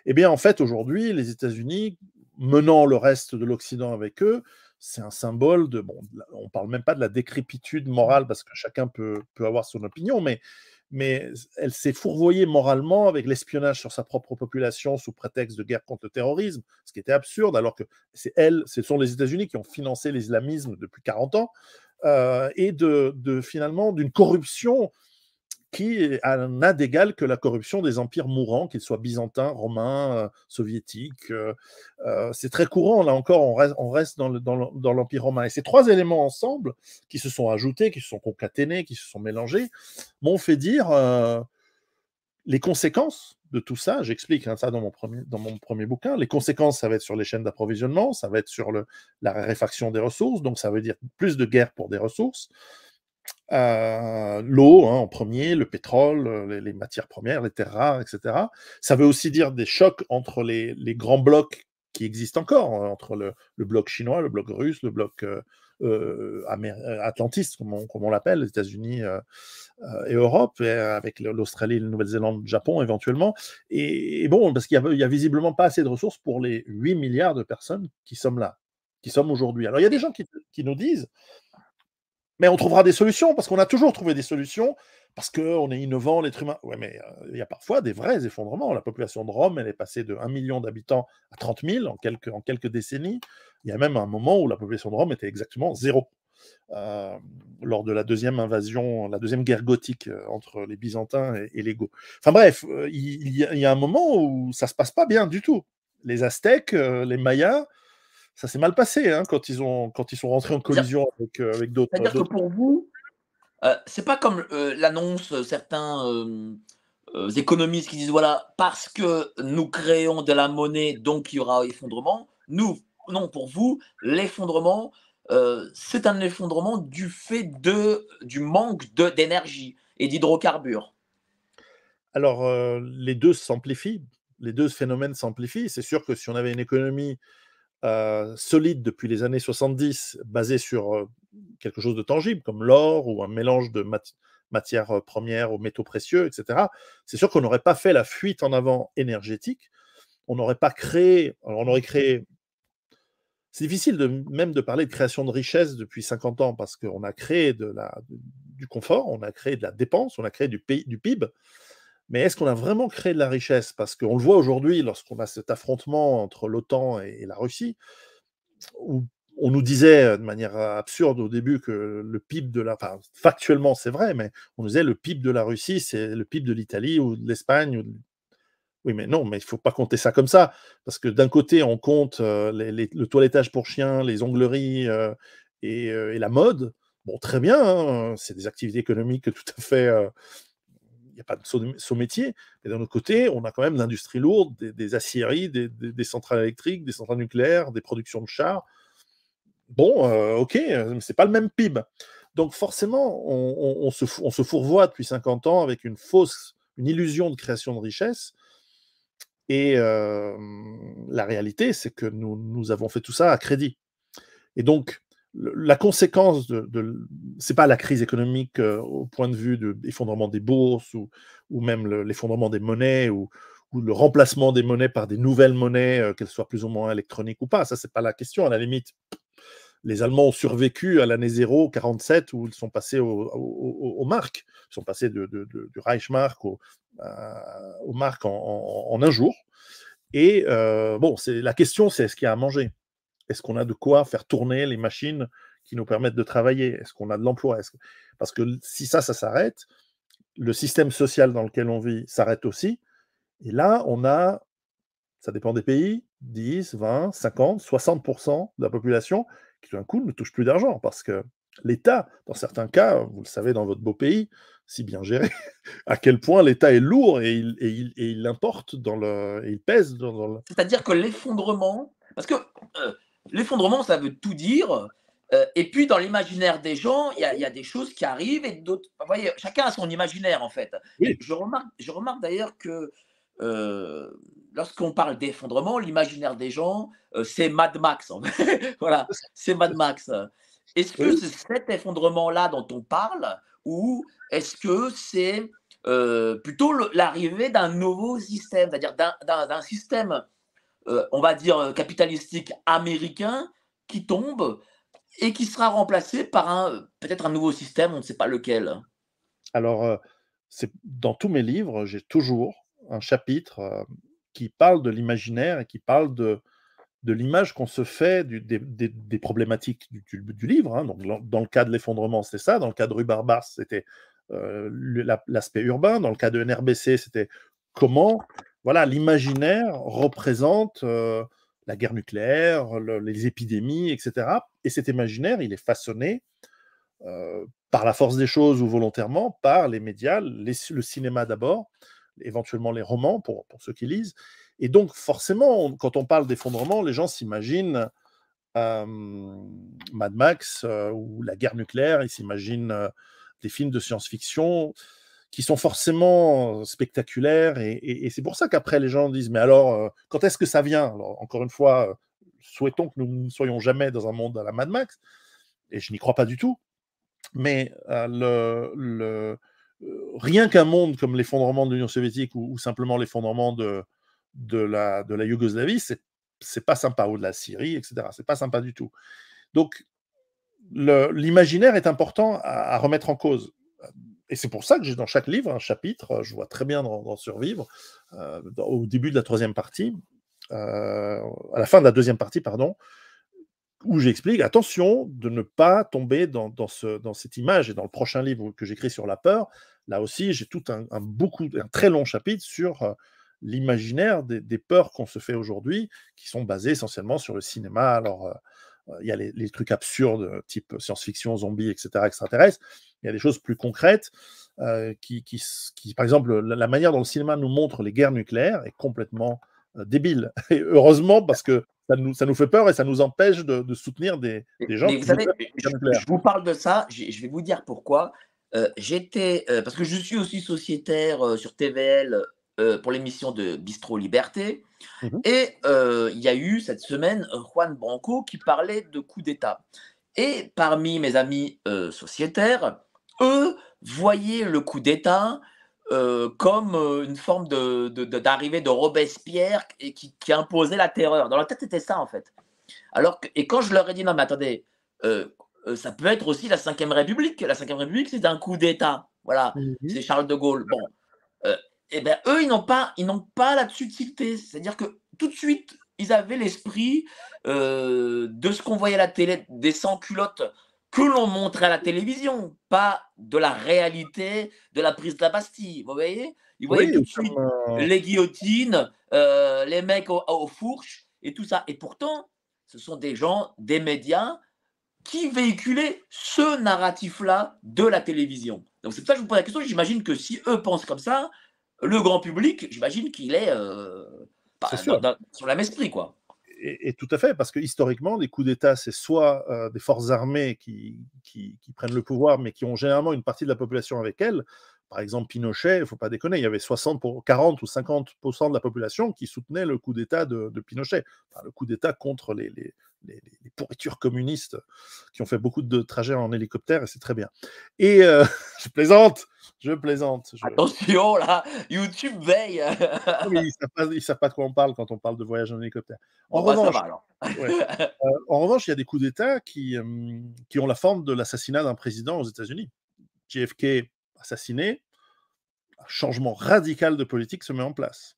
Eh bien en fait aujourd'hui les États-Unis menant le reste de l'Occident avec eux, c'est un symbole de bon, on parle même pas de la décrépitude morale parce que chacun peut, peut avoir son opinion, mais mais elle s'est fourvoyée moralement avec l'espionnage sur sa propre population sous prétexte de guerre contre le terrorisme, ce qui était absurde, alors que c'est elle, ce sont les États-Unis qui ont financé l'islamisme depuis 40 ans, euh, et de finalement d'une corruption qui n'a d'égal que la corruption des empires mourants, qu'ils soient byzantins, romains, euh, soviétiques. Euh, euh, c'est très courant, là encore, on reste, on reste dans, l'Empire romain. Et ces trois éléments ensemble, qui se sont ajoutés, qui se sont concaténés, qui se sont mélangés, m'ont fait dire les conséquences de tout ça, j'explique hein, ça dans mon, premier, dans mon premier bouquin, les conséquences, ça va être sur les chaînes d'approvisionnement, ça va être sur le, la réfaction des ressources, donc ça veut dire plus de guerre pour des ressources, euh, l'eau hein, en premier, le pétrole, euh, les, matières premières, les terres rares, etc. Ça veut aussi dire des chocs entre les, grands blocs qui existent encore, euh, entre le, bloc chinois, le bloc russe, le bloc atlantiste, comme on, l'appelle, les États-Unis et Europe, avec l'Australie, la Nouvelle-Zélande, le Japon éventuellement. Et, bon, parce qu'il n'y a, visiblement pas assez de ressources pour les 8 milliards de personnes qui sommes là, qui sommes aujourd'hui. Alors il y a des gens qui, qui nous disent, mais on trouvera des solutions, parce qu'on a toujours trouvé des solutions, parce qu'on est innovant, l'être humain. Oui, mais euh, il y a parfois des vrais effondrements. La population de Rome, elle est passée de 1 million d'habitants à 30 000 en quelques, en quelques décennies. Il y a même un moment où la population de Rome était exactement zéro. Euh, lors de la deuxième invasion, la deuxième guerre gothique euh, entre les Byzantins et, les Goths. Enfin bref, il, y a, un moment où ça se passe pas bien du tout. Les Aztèques, les Mayas, ça s'est mal passé hein, quand, ils sont rentrés en collision euh, avec, d'autres. C'est-à-dire que pour vous, ce euh, c'est pas comme euh, l'annonce certains économistes qui disent voilà, parce que nous créons de la monnaie, donc il y aura effondrement. Nous, non, pour vous, l'effondrement, c'est un effondrement du fait de, du manque d'énergie et d'hydrocarbures. Alors, les deux s'amplifient. Les deux phénomènes s'amplifient. C'est sûr que si on avait une économie euh, solide depuis les années 70, basé sur euh, quelque chose de tangible, comme l'or ou un mélange de matières euh, premières aux métaux précieux, etc., c'est sûr qu'on n'aurait pas fait la fuite en avant énergétique. On n'aurait pas créé. Alors on aurait créé. C'est difficile même de parler de création de richesse depuis 50 ans parce qu'on a créé du confort, on a créé de la dépense, on a créé du, du PIB. Mais est-ce qu'on a vraiment créé de la richesse Parce qu'on le voit aujourd'hui lorsqu'on a cet affrontement entre l'OTAN et, la Russie, où on nous disait euh, de manière euh, absurde au début que le PIB de la... Enfin, factuellement, c'est vrai, mais on nous disait le PIB de la Russie, c'est le PIB de l'Italie ou de l'Espagne. Oui, mais non, mais il ne faut pas compter ça comme ça. Parce que d'un côté, on compte euh, le toilettage pour chiens, les ongleries et, la mode. Bon, très bien, hein, c'est des activités économiques tout à fait n'y a pas de saut, métier. Mais d'un autre côté, on a quand même l'industrie lourde, des, aciéries, des, centrales électriques, des centrales nucléaires, des productions de chars. Bon, euh, ok, euh, mais c'est pas le même PIB. Donc forcément, on, se, se, fourvoie depuis 50 ans avec une fausse, une illusion de création de richesse. Et euh, la réalité, c'est que nous, nous avons fait tout ça à crédit. Et donc, la conséquence de, de c'est pas la crise économique euh, au point de vue de l'effondrement des bourses ou, même l'effondrement des monnaies ou, le remplacement des monnaies par des nouvelles monnaies, euh, qu'elles soient plus ou moins électroniques ou pas. Ça, c'est pas la question. À la limite, les Allemands ont survécu à l'année 0, 47, où ils sont passés au, aux marques. Ils sont passés du Reichsmark au, aux marques en, un jour. Et euh, bon, c'est la question, c'est est-ce qu'il y a à manger est-ce qu'on a de quoi faire tourner les machines qui nous permettent de travailler Est-ce qu'on a de l'emploi Parce que si ça, ça s'arrête, le système social dans lequel on vit s'arrête aussi. Et là, on a, ça dépend des pays, 10, 20, 50, 60% de la population qui, d'un coup, ne touche plus d'argent parce que l'État, dans certains cas, vous le savez dans votre beau pays, si bien géré, à quel point l'État est lourd et il, importe dans le, et il pèse dans, le... C'est-à-dire que l'effondrement, parce que euh, l'effondrement, ça veut tout dire. Euh, et puis, dans l'imaginaire des gens, il y, a des choses qui arrivent et d'autres. Vous voyez, chacun a son imaginaire, en fait. Je remarque, je remarque d'ailleurs que euh, lorsqu'on parle d'effondrement, l'imaginaire des gens, euh, c'est Mad Max. voilà, c'est Mad Max. Est-ce que c'est cet effondrement-là dont on parle ou est-ce que c'est plutôt l'arrivée d'un nouveau système, c'est-à-dire d'un système euh, on va dire, euh, capitalistique américain qui tombe et qui sera remplacé par un euh, peut-être un nouveau système, on ne sait pas lequel. Alors, c'est dans tous mes livres, j'ai toujours un chapitre qui parle de l'imaginaire et qui parle de, de l'image qu'on se fait des, problématiques du, livre. Hein. Donc, dans le cas de l'effondrement, c'est ça. Dans le cas de Rue Barbasse, c'était l'aspect urbain. Dans le cas de NRBC, c'était comment l'imaginaire représente la guerre nucléaire, les épidémies, etc. Et cet imaginaire, il est façonné par la force des choses ou volontairement par les médias, le cinéma d'abord, éventuellement les romans pour, ceux qui lisent. Et donc, forcément, quand on parle d'effondrement, les gens s'imaginent Mad Max ou la guerre nucléaire, ils s'imaginent des films de science-fiction qui sont forcément spectaculaires. Et, c'est pour ça qu'après, les gens disent, mais alors, quand est-ce que ça vient alors, Encore une fois, souhaitons que nous ne soyons jamais dans un monde à la Mad Max, et je n'y crois pas du tout. Mais le, rien qu'un monde comme l'effondrement de l'Union soviétique ou, simplement l'effondrement de, de, la, de la Yougoslavie, c'est, c'est pas sympa, ou de la Syrie, etc. C'est pas sympa du tout. Donc, l'imaginaire est important à, à remettre en cause et c'est pour ça que j'ai dans chaque livre un chapitre, euh, je vois très bien dans, Survivre, euh, au début de la troisième partie, euh, à la fin de la deuxième partie, pardon, où j'explique, attention de ne pas tomber dans, ce, dans cette image et dans le prochain livre que j'écris sur la peur. Là aussi, j'ai tout un, beaucoup, un très long chapitre sur l'imaginaire des, des, peurs qu'on se fait aujourd'hui, qui sont basées essentiellement sur le cinéma. Alors, il y a les, trucs absurdes, euh, type science-fiction, zombies, etc., extraterrestres. Il y a des choses plus concrètes euh, qui, qui, qui, par exemple, la, manière dont le cinéma nous montre les guerres nucléaires est complètement euh, débile. Et heureusement, parce que ça nous, ça nous, fait peur et ça nous empêche de, soutenir des, gens. vous savez, je, vous parle de ça, je, vais vous dire pourquoi. J'étais, parce que je suis aussi sociétaire sur TVL euh, pour l'émission de Bistro Liberté. Mmh et euh, il y a eu cette semaine Juan Branco qui parlait de coup d'État. Et parmi mes amis euh, sociétaires, eux voyaient le coup d'État comme une forme d'arrivée de, de, Robespierre et qui, imposait la terreur. Dans leur tête, c'était ça en fait. Alors et quand je leur ai dit non mais attendez, ça peut être aussi la Ve République. La Ve République, c'est un coup d'État. Voilà, mmh c'est Charles de Gaulle. Bon, euh, eh ben eux, ils n'ont pas, ils n'ont pas là-dessus C'est-à-dire que tout de suite, ils avaient l'esprit euh, de ce qu'on voyait à la télé, des sans-culottes que l'on montrait à la télévision, pas de la réalité de la prise de la Bastille. Vous voyez Ils voyaient tout de suite euh, les guillotines, euh, les mecs aux, aux fourches et tout ça. Et pourtant, ce sont des gens, des médias qui véhiculaient ce narratif-là de la télévision. Donc c'est pour ça que je vous pose la question. J'imagine que si eux pensent comme ça, le grand public, j'imagine qu'il est, euh, bah, sur la esprit, quoi. Et, tout à fait, parce que historiquement, les coups d'État, c'est soit euh, des forces armées qui, prennent le pouvoir, mais qui ont généralement une partie de la population avec elles, par exemple, Pinochet, il ne faut pas déconner, il y avait 60 pour, 40 ou 50% de la population qui soutenait le coup d'État de, Pinochet, le coup d'État contre les, les, pourritures communistes qui ont fait beaucoup de trajets en hélicoptère, et c'est très bien. Et euh, je plaisante, je plaisante. Attention, là, YouTube veille. Ah ils ne savent, pas de quoi on parle quand on parle de voyage en hélicoptère. En, bah, revanche, euh, en revanche, il y a des coups d'État qui, euh, qui ont la forme de l'assassinat d'un président aux États-Unis. JFK assassiné, un changement radical de politique se met en place.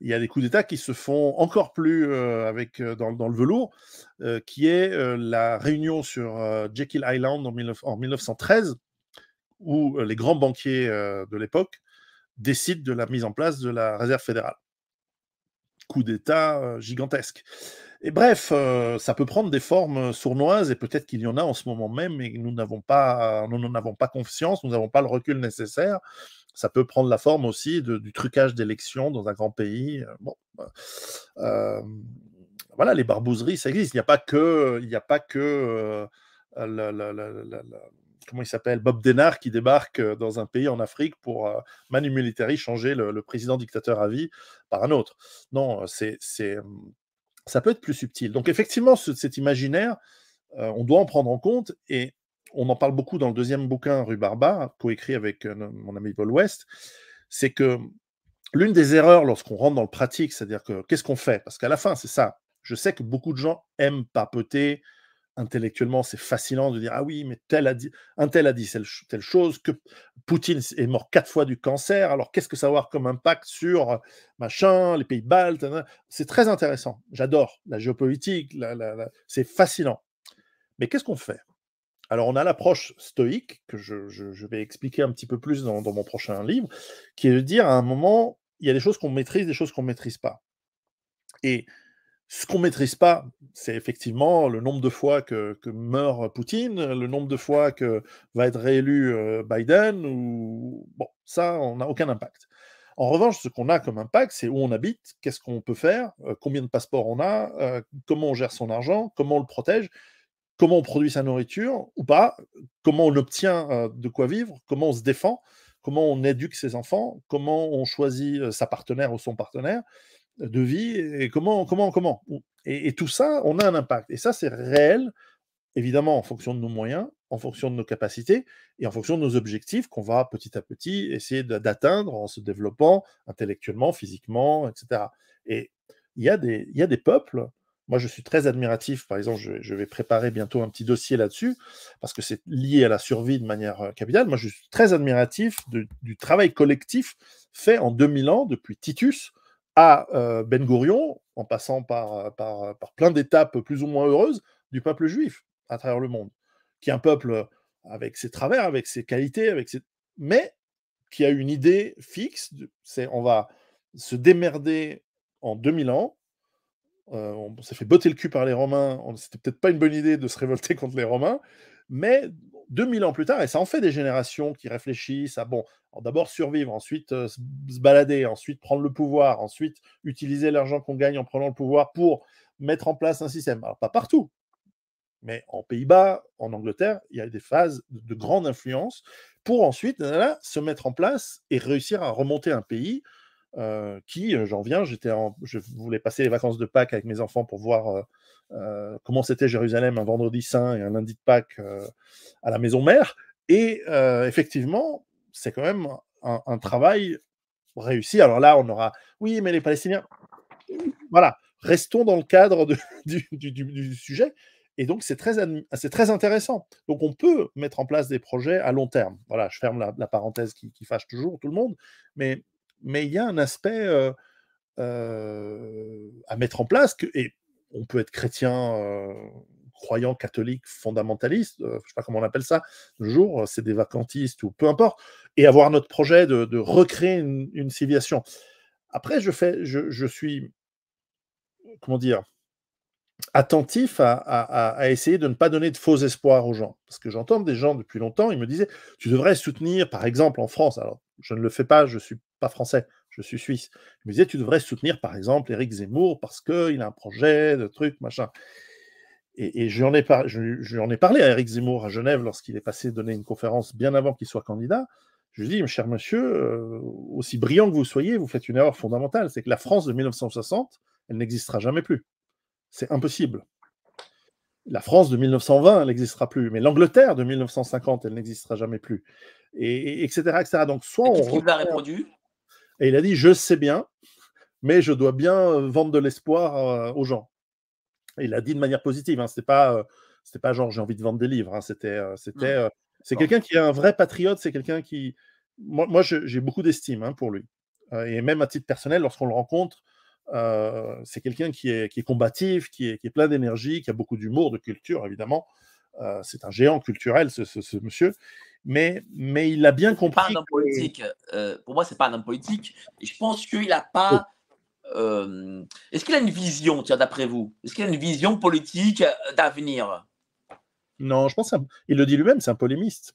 Il y a des coups d'État qui se font encore plus euh, avec, euh, dans, le velours, euh, qui est la réunion sur Jekyll Island en 1913, où les grands banquiers de l'époque décident de la mise en place de la réserve fédérale. Coup d'État gigantesque. Et bref, euh, ça peut prendre des formes euh, sournoises et peut-être qu'il y en a en ce moment même et nous n'avons pas, nous n'en avons pas conscience, nous n'avons pas le recul nécessaire. Ça peut prendre la forme aussi du trucage d'élections dans un grand pays. Euh, bah, voilà, les barbouzeries, ça existe. Il n'y a pas que, il n'y a pas que comment il s'appelle, Bob Denard qui débarque dans un pays en Afrique pour manu militari changer le, président dictateur à vie par un autre. Non, c'est ça peut être plus subtil. Donc effectivement, ce, cet imaginaire, euh, on doit en prendre en compte et on en parle beaucoup dans le deuxième bouquin Rue Barba, coécrit avec euh, mon ami Paul West, c'est que l'une des erreurs lorsqu'on rentre dans le pratique, c'est-à-dire que qu'est-ce qu'on fait Parce qu'à la fin, c'est ça. Je sais que beaucoup de gens aiment papoter, intellectuellement, c'est fascinant de dire ah oui, mais tel a dit, un tel a dit telle, chose, que Poutine est mort quatre fois du cancer, alors qu'est-ce que ça va avoir comme impact sur euh, machin, les pays baltes C'est très intéressant. J'adore la géopolitique, c'est fascinant. Mais qu'est-ce qu'on fait alors, on a l'approche stoïque, que je, vais expliquer un petit peu plus dans, dans, mon prochain livre, qui est de dire à un moment, il y a des choses qu'on maîtrise, des choses qu'on ne maîtrise pas. Et ce qu'on maîtrise pas, c'est effectivement le nombre de fois que, meurt Poutine, le nombre de fois que va être réélu euh, Biden, ou ça, on n'a aucun impact. En revanche, ce qu'on a comme impact, c'est où on habite, qu'est-ce qu'on peut faire, euh, combien de passeports on a, euh, comment on gère son argent, comment on le protège, comment on produit sa nourriture ou pas, comment on obtient de quoi vivre, comment on se défend, comment on éduque ses enfants, comment on choisit sa partenaire ou son partenaire de vie et comment, comment, comment. Et, tout ça, on a un impact. Et ça, c'est réel, évidemment, en fonction de nos moyens, en fonction de nos capacités et en fonction de nos objectifs qu'on va petit à petit essayer d'atteindre en se développant intellectuellement, physiquement, etc. Et il y, a des, y des peuples, moi je suis très admiratif, par exemple, je, vais préparer bientôt un petit dossier là-dessus, parce que c'est lié à la survie de manière euh, capitale, moi je suis très admiratif du travail collectif fait en 2000 ans depuis Titus à euh, Ben Gurion, en passant par, euh, euh, par, plein d'étapes plus ou moins heureuses, du peuple juif à travers le monde, qui est un peuple avec ses travers, avec ses qualités, avec ses... mais qui a une idée fixe, c'est on va se démerder en 2000 ans, on s'est fait botter le cul par les Romains, c'était peut-être pas une bonne idée de se révolter contre les Romains, mais 2000 ans plus tard, et ça en fait des générations qui réfléchissent à, bon, d'abord survivre, ensuite se balader, ensuite prendre le pouvoir, ensuite utiliser l'argent qu'on gagne en prenant le pouvoir pour mettre en place un système. Alors, pas partout, mais en Pays-Bas, en Angleterre, il y a des phases de grande influence pour ensuite se mettre en place et réussir à remonter un pays euh, qui, euh, j'en viens, j'étais je voulais passer les vacances de Pâques avec mes enfants pour voir euh, comment c'était Jérusalem un vendredi saint et un lundi de Pâques à la maison mère. Et effectivement, c'est quand même un, travail réussi. Alors là, on aura, oui, mais les Palestiniens, voilà, restons dans le cadre de, du, sujet. Et donc, c'est très, très intéressant. Donc, on peut mettre en place des projets à long terme. Voilà, je ferme la, parenthèse qui, qui, fâche toujours tout le monde, mais mais il y a un aspect à mettre en place, et on peut être chrétien croyant catholique fondamentaliste, je ne sais pas comment on appelle ça, le jour, c'est des vacantistes ou peu importe, et avoir notre projet de, recréer une, une, civilisation. Après, je, fais, je suis, comment dire, attentif à, essayer de ne pas donner de faux espoirs aux gens. Parce que j'entends des gens depuis longtemps, ils me disaient, tu devrais soutenir, par exemple, en France, alors je ne le fais pas, je ne suis pas français, je suis suisse, ils me disaient, tu devrais soutenir, par exemple, Eric Zemmour parce qu'il a un projet, de truc, machin. Et, je, lui ai je, ai parlé à Eric Zemmour à Genève lorsqu'il est passé donner une conférence bien avant qu'il soit candidat. Je lui ai dit, cher monsieur, euh, aussi brillant que vous soyez, vous faites une erreur fondamentale, c'est que la France de 1960, elle n'existera jamais plus. C'est impossible. La France de 1920, elle n'existera plus, mais l'Angleterre de 1950, elle n'existera jamais plus, et, etc., Donc, soit et on. Il a répondu Et il a dit Je sais bien, mais je dois bien euh, vendre de l'espoir euh, aux gens. Et il a dit de manière positive, hein. Ce n'était pas. Euh, c'était pas genre j'ai envie de vendre des livres, hein. c'était, c'était, mmh. c'est quelqu'un qui est un vrai patriote, c'est quelqu'un qui, moi, j'ai beaucoup d'estime hein, pour lui. et même à titre personnel, lorsqu'on le rencontre, euh, c'est quelqu'un qui est, qui combatif, qui est, plein d'énergie, qui a beaucoup d'humour, de culture, évidemment. Euh, c'est un géant culturel, ce, monsieur. Mais, mais il a bien compris. Euh, pour moi, c'est pas un homme politique. je pense qu'il n'a pas. Oh. Est-ce qu'il a une vision, tiens, d'après vous Est-ce qu'il a une vision politique d'avenir Non, je pense il le dit lui-même, c'est un polémiste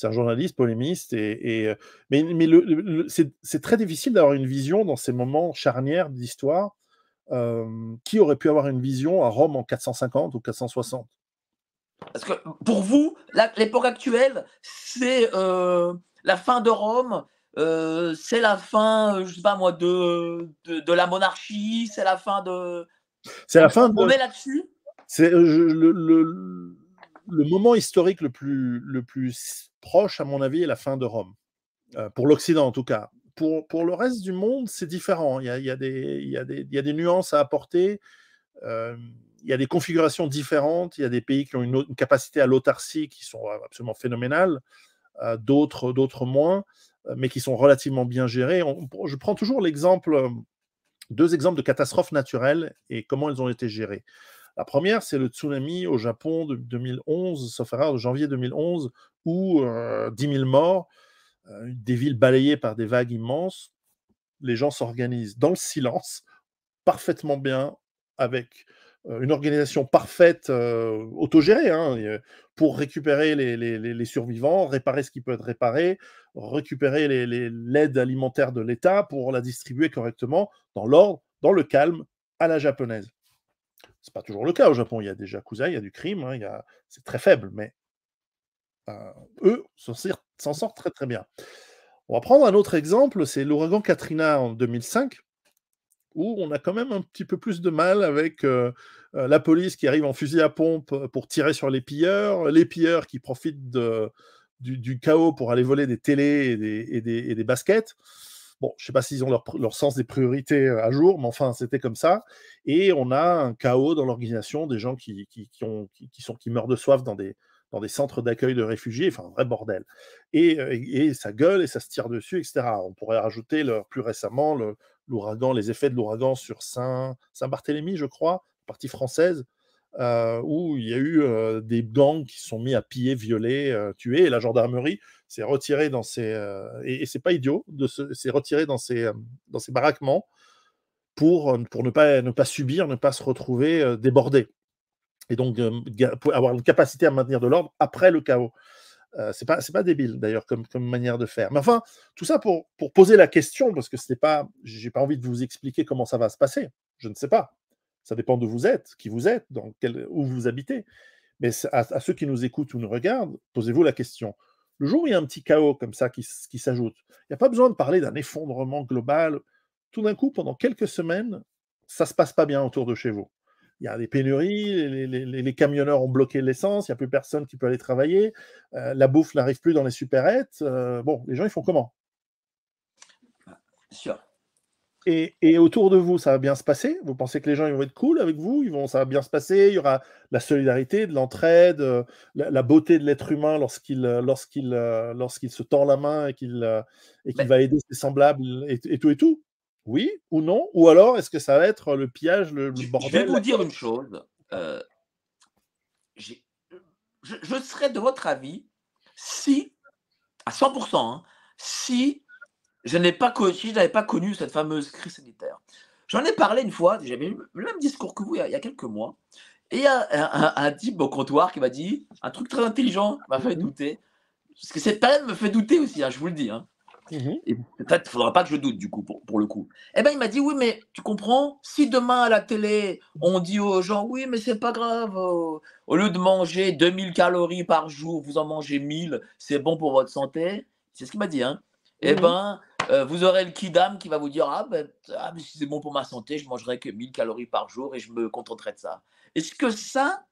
c'est un journaliste polémiste. Et, euh, mais, le, c'est très difficile d'avoir une vision dans ces moments charnières d'histoire. Euh, qui aurait pu avoir une vision à Rome en 450 ou 460 Parce que pour vous, l'époque actuelle, c'est euh, la fin de Rome, euh, c'est la fin, je sais pas moi, de, de, la monarchie, c'est la fin de. C'est la fin de. On est là-dessus C'est le, le moment historique le plus, le plus proche, à mon avis, est la fin de Rome. Euh, pour l'Occident, en tout cas. Pour, pour le reste du monde, c'est différent. Il y a, des, y des, y a des nuances à apporter. Euh, il y a des configurations différentes. Il y a des pays qui ont une, capacité à l'autarcie qui sont absolument phénoménales, euh, d'autres, d'autres moins, mais qui sont relativement bien gérés. je prends toujours l'exemple, deux exemples de catastrophes naturelles et comment elles ont été gérées. La première, c'est le tsunami au Japon de 2011, sauf erreur, de janvier 2011, où euh, dix 10 000 morts, euh, des villes balayées par des vagues immenses, les gens s'organisent dans le silence, parfaitement bien, avec euh, une organisation parfaite, autogérée, hein, pour récupérer les, les, survivants, réparer ce qui peut être réparé, récupérer l'aide alimentaire de l'État pour la distribuer correctement, dans l'ordre, dans le calme, à la japonaise. C'est pas toujours le cas au Japon. Il y a des yakuza, il y a du crime, hein, il y a... c'est très faible, mais ben, eux s'en sortent très très bien. On va prendre un autre exemple, c'est l'ouragan Katrina en 2005, où on a quand même un petit peu plus de mal avec euh, euh, la police qui arrive en fusil à pompe euh, pour tirer sur les pilleurs, les pilleurs qui profitent du, chaos pour aller voler des télés et des, et des baskets. Bon, je ne sais pas s'ils ont leur, sens des priorités euh, à jour, mais enfin, c'était comme ça. Et on a un chaos dans l'organisation, des gens qui, sont, qui meurent de soif dans des, centres d'accueil de réfugiés, enfin, un vrai bordel. Et, euh, et, ça gueule et ça se tire dessus, etc. On pourrait rajouter plus récemment l'ouragan, les effets de l'ouragan sur Saint, Saint-Barthélemy, je crois, partie française, euh, où il y a eu des gangs qui sont mis à piller, violer, tuer, et la gendarmerie s'est retiré dans ces euh, et, et c'est pas idiot, de s'est retiré dans ces euh, dans baraquements pour, euh, pour ne, pas, ne pas subir, ne pas se retrouver débordé. Et donc avoir une capacité à maintenir de l'ordre après le chaos. c'est pas, pas débile d'ailleurs comme, comme manière de faire. Mais enfin, tout ça pour, poser la question, parce que je n'ai pas. J'ai pas envie de vous expliquer comment ça va se passer. Je ne sais pas. Ça dépend de vous êtes, qui vous êtes, dans quel, où vous habitez. Mais à ceux qui nous écoutent ou nous regardent, posez-vous la question. Le jour où il y a un petit chaos comme ça qui, s'ajoute, il n'y a pas besoin de parler d'un effondrement global. Tout d'un coup, pendant quelques semaines, ça ne se passe pas bien autour de chez vous. Il y a des pénuries, les, camionneurs ont bloqué l'essence, il n'y a plus personne qui peut aller travailler, euh, la bouffe n'arrive plus dans les supérettes. Euh, bon, les gens, ils font comment bah, Sûr. Et, autour de vous, ça va bien se passer Vous pensez que les gens vont être cool avec vous ils vont, Ça va bien se passer Il y aura la solidarité, de l'entraide, euh, la, beauté de l'être humain lorsqu'il euh, lorsqu'il euh, lorsqu'il se tend la main et qu'il ben va aider ses semblables et, tout et tout Oui ou non Ou alors, est-ce que ça va être le pillage, le, bordel Je vais vous dire une chose. je, serais de votre avis si, à 100%, hein, si je n'ai pas connu, je n'avais pas connu cette fameuse crise sanitaire. J'en ai parlé une fois, j'avais eu le même discours que vous il y a, quelques mois. Et il y a un, type au comptoir qui m'a dit un truc très intelligent m'a fait mhm. douter. Parce que cette période me fait douter aussi, hein, je vous le dis. Hein. Mhm. peut-être ne faudra pas que je doute du coup pour, le coup. Eh ben il m'a dit oui mais tu comprends si demain à la télé on dit aux gens oui mais c'est pas grave au lieu de manger 2000 calories par jour vous en mangez 1000 c'est bon pour votre santé c'est ce qu'il m'a dit hein. Eh mhm. bien... Euh, vous aurez le kidam qui va vous dire ah, ben, ah, mais si c'est bon pour ma santé, je mangerai que 1000 calories par jour et je me contenterai de ça. Est-ce que ça,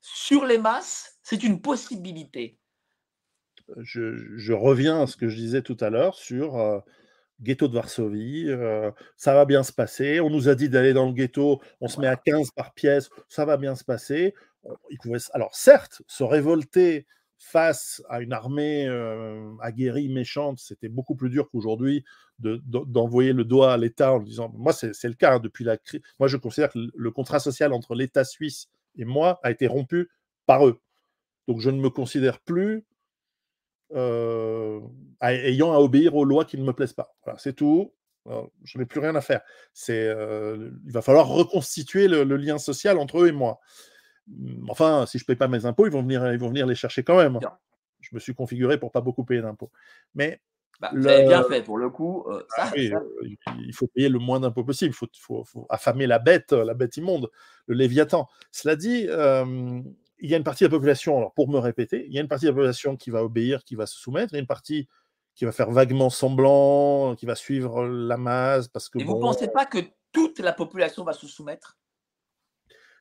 sur les masses, c'est une possibilité euh, je, reviens à ce que je disais tout à l'heure sur euh, ghetto de Varsovie, ça va bien se passer. On nous a dit d'aller dans le ghetto, on se met à 15 par pièce, ça va bien se passer. Il pouvait, alors certes, se révolter face à une armée euh, aguerrie, méchante, c'était beaucoup plus dur qu'aujourd'hui d'envoyer le doigt à l'État en disant Moi, c'est le cas hein, depuis la crise. Moi, je considère que le contrat social entre l'État suisse et moi a été rompu par eux. Donc, je ne me considère plus euh, ayant à obéir aux lois qui ne me plaisent pas. c'est tout. je n'ai plus rien à faire. Euh, il va falloir reconstituer le, lien social entre eux et moi. Mmh, enfin, si je ne paye pas mes impôts, ils vont, venir, vont venir les chercher quand même. Je me suis configuré pour pas beaucoup payer d'impôts. Mais bah, bien fait pour le coup. Euh, ah euh, il faut payer le moins d'impôts possible. Il faut, affamer la bête, la bête immonde, le Léviathan. Cela dit, euh, il y a une partie de la population, alors pour me répéter, il y a une partie de la population qui va obéir, qui va se soumettre, il y a une partie qui va faire vaguement semblant, qui va suivre la masse. Parce que, vous ne pensez pas que toute la population va se soumettre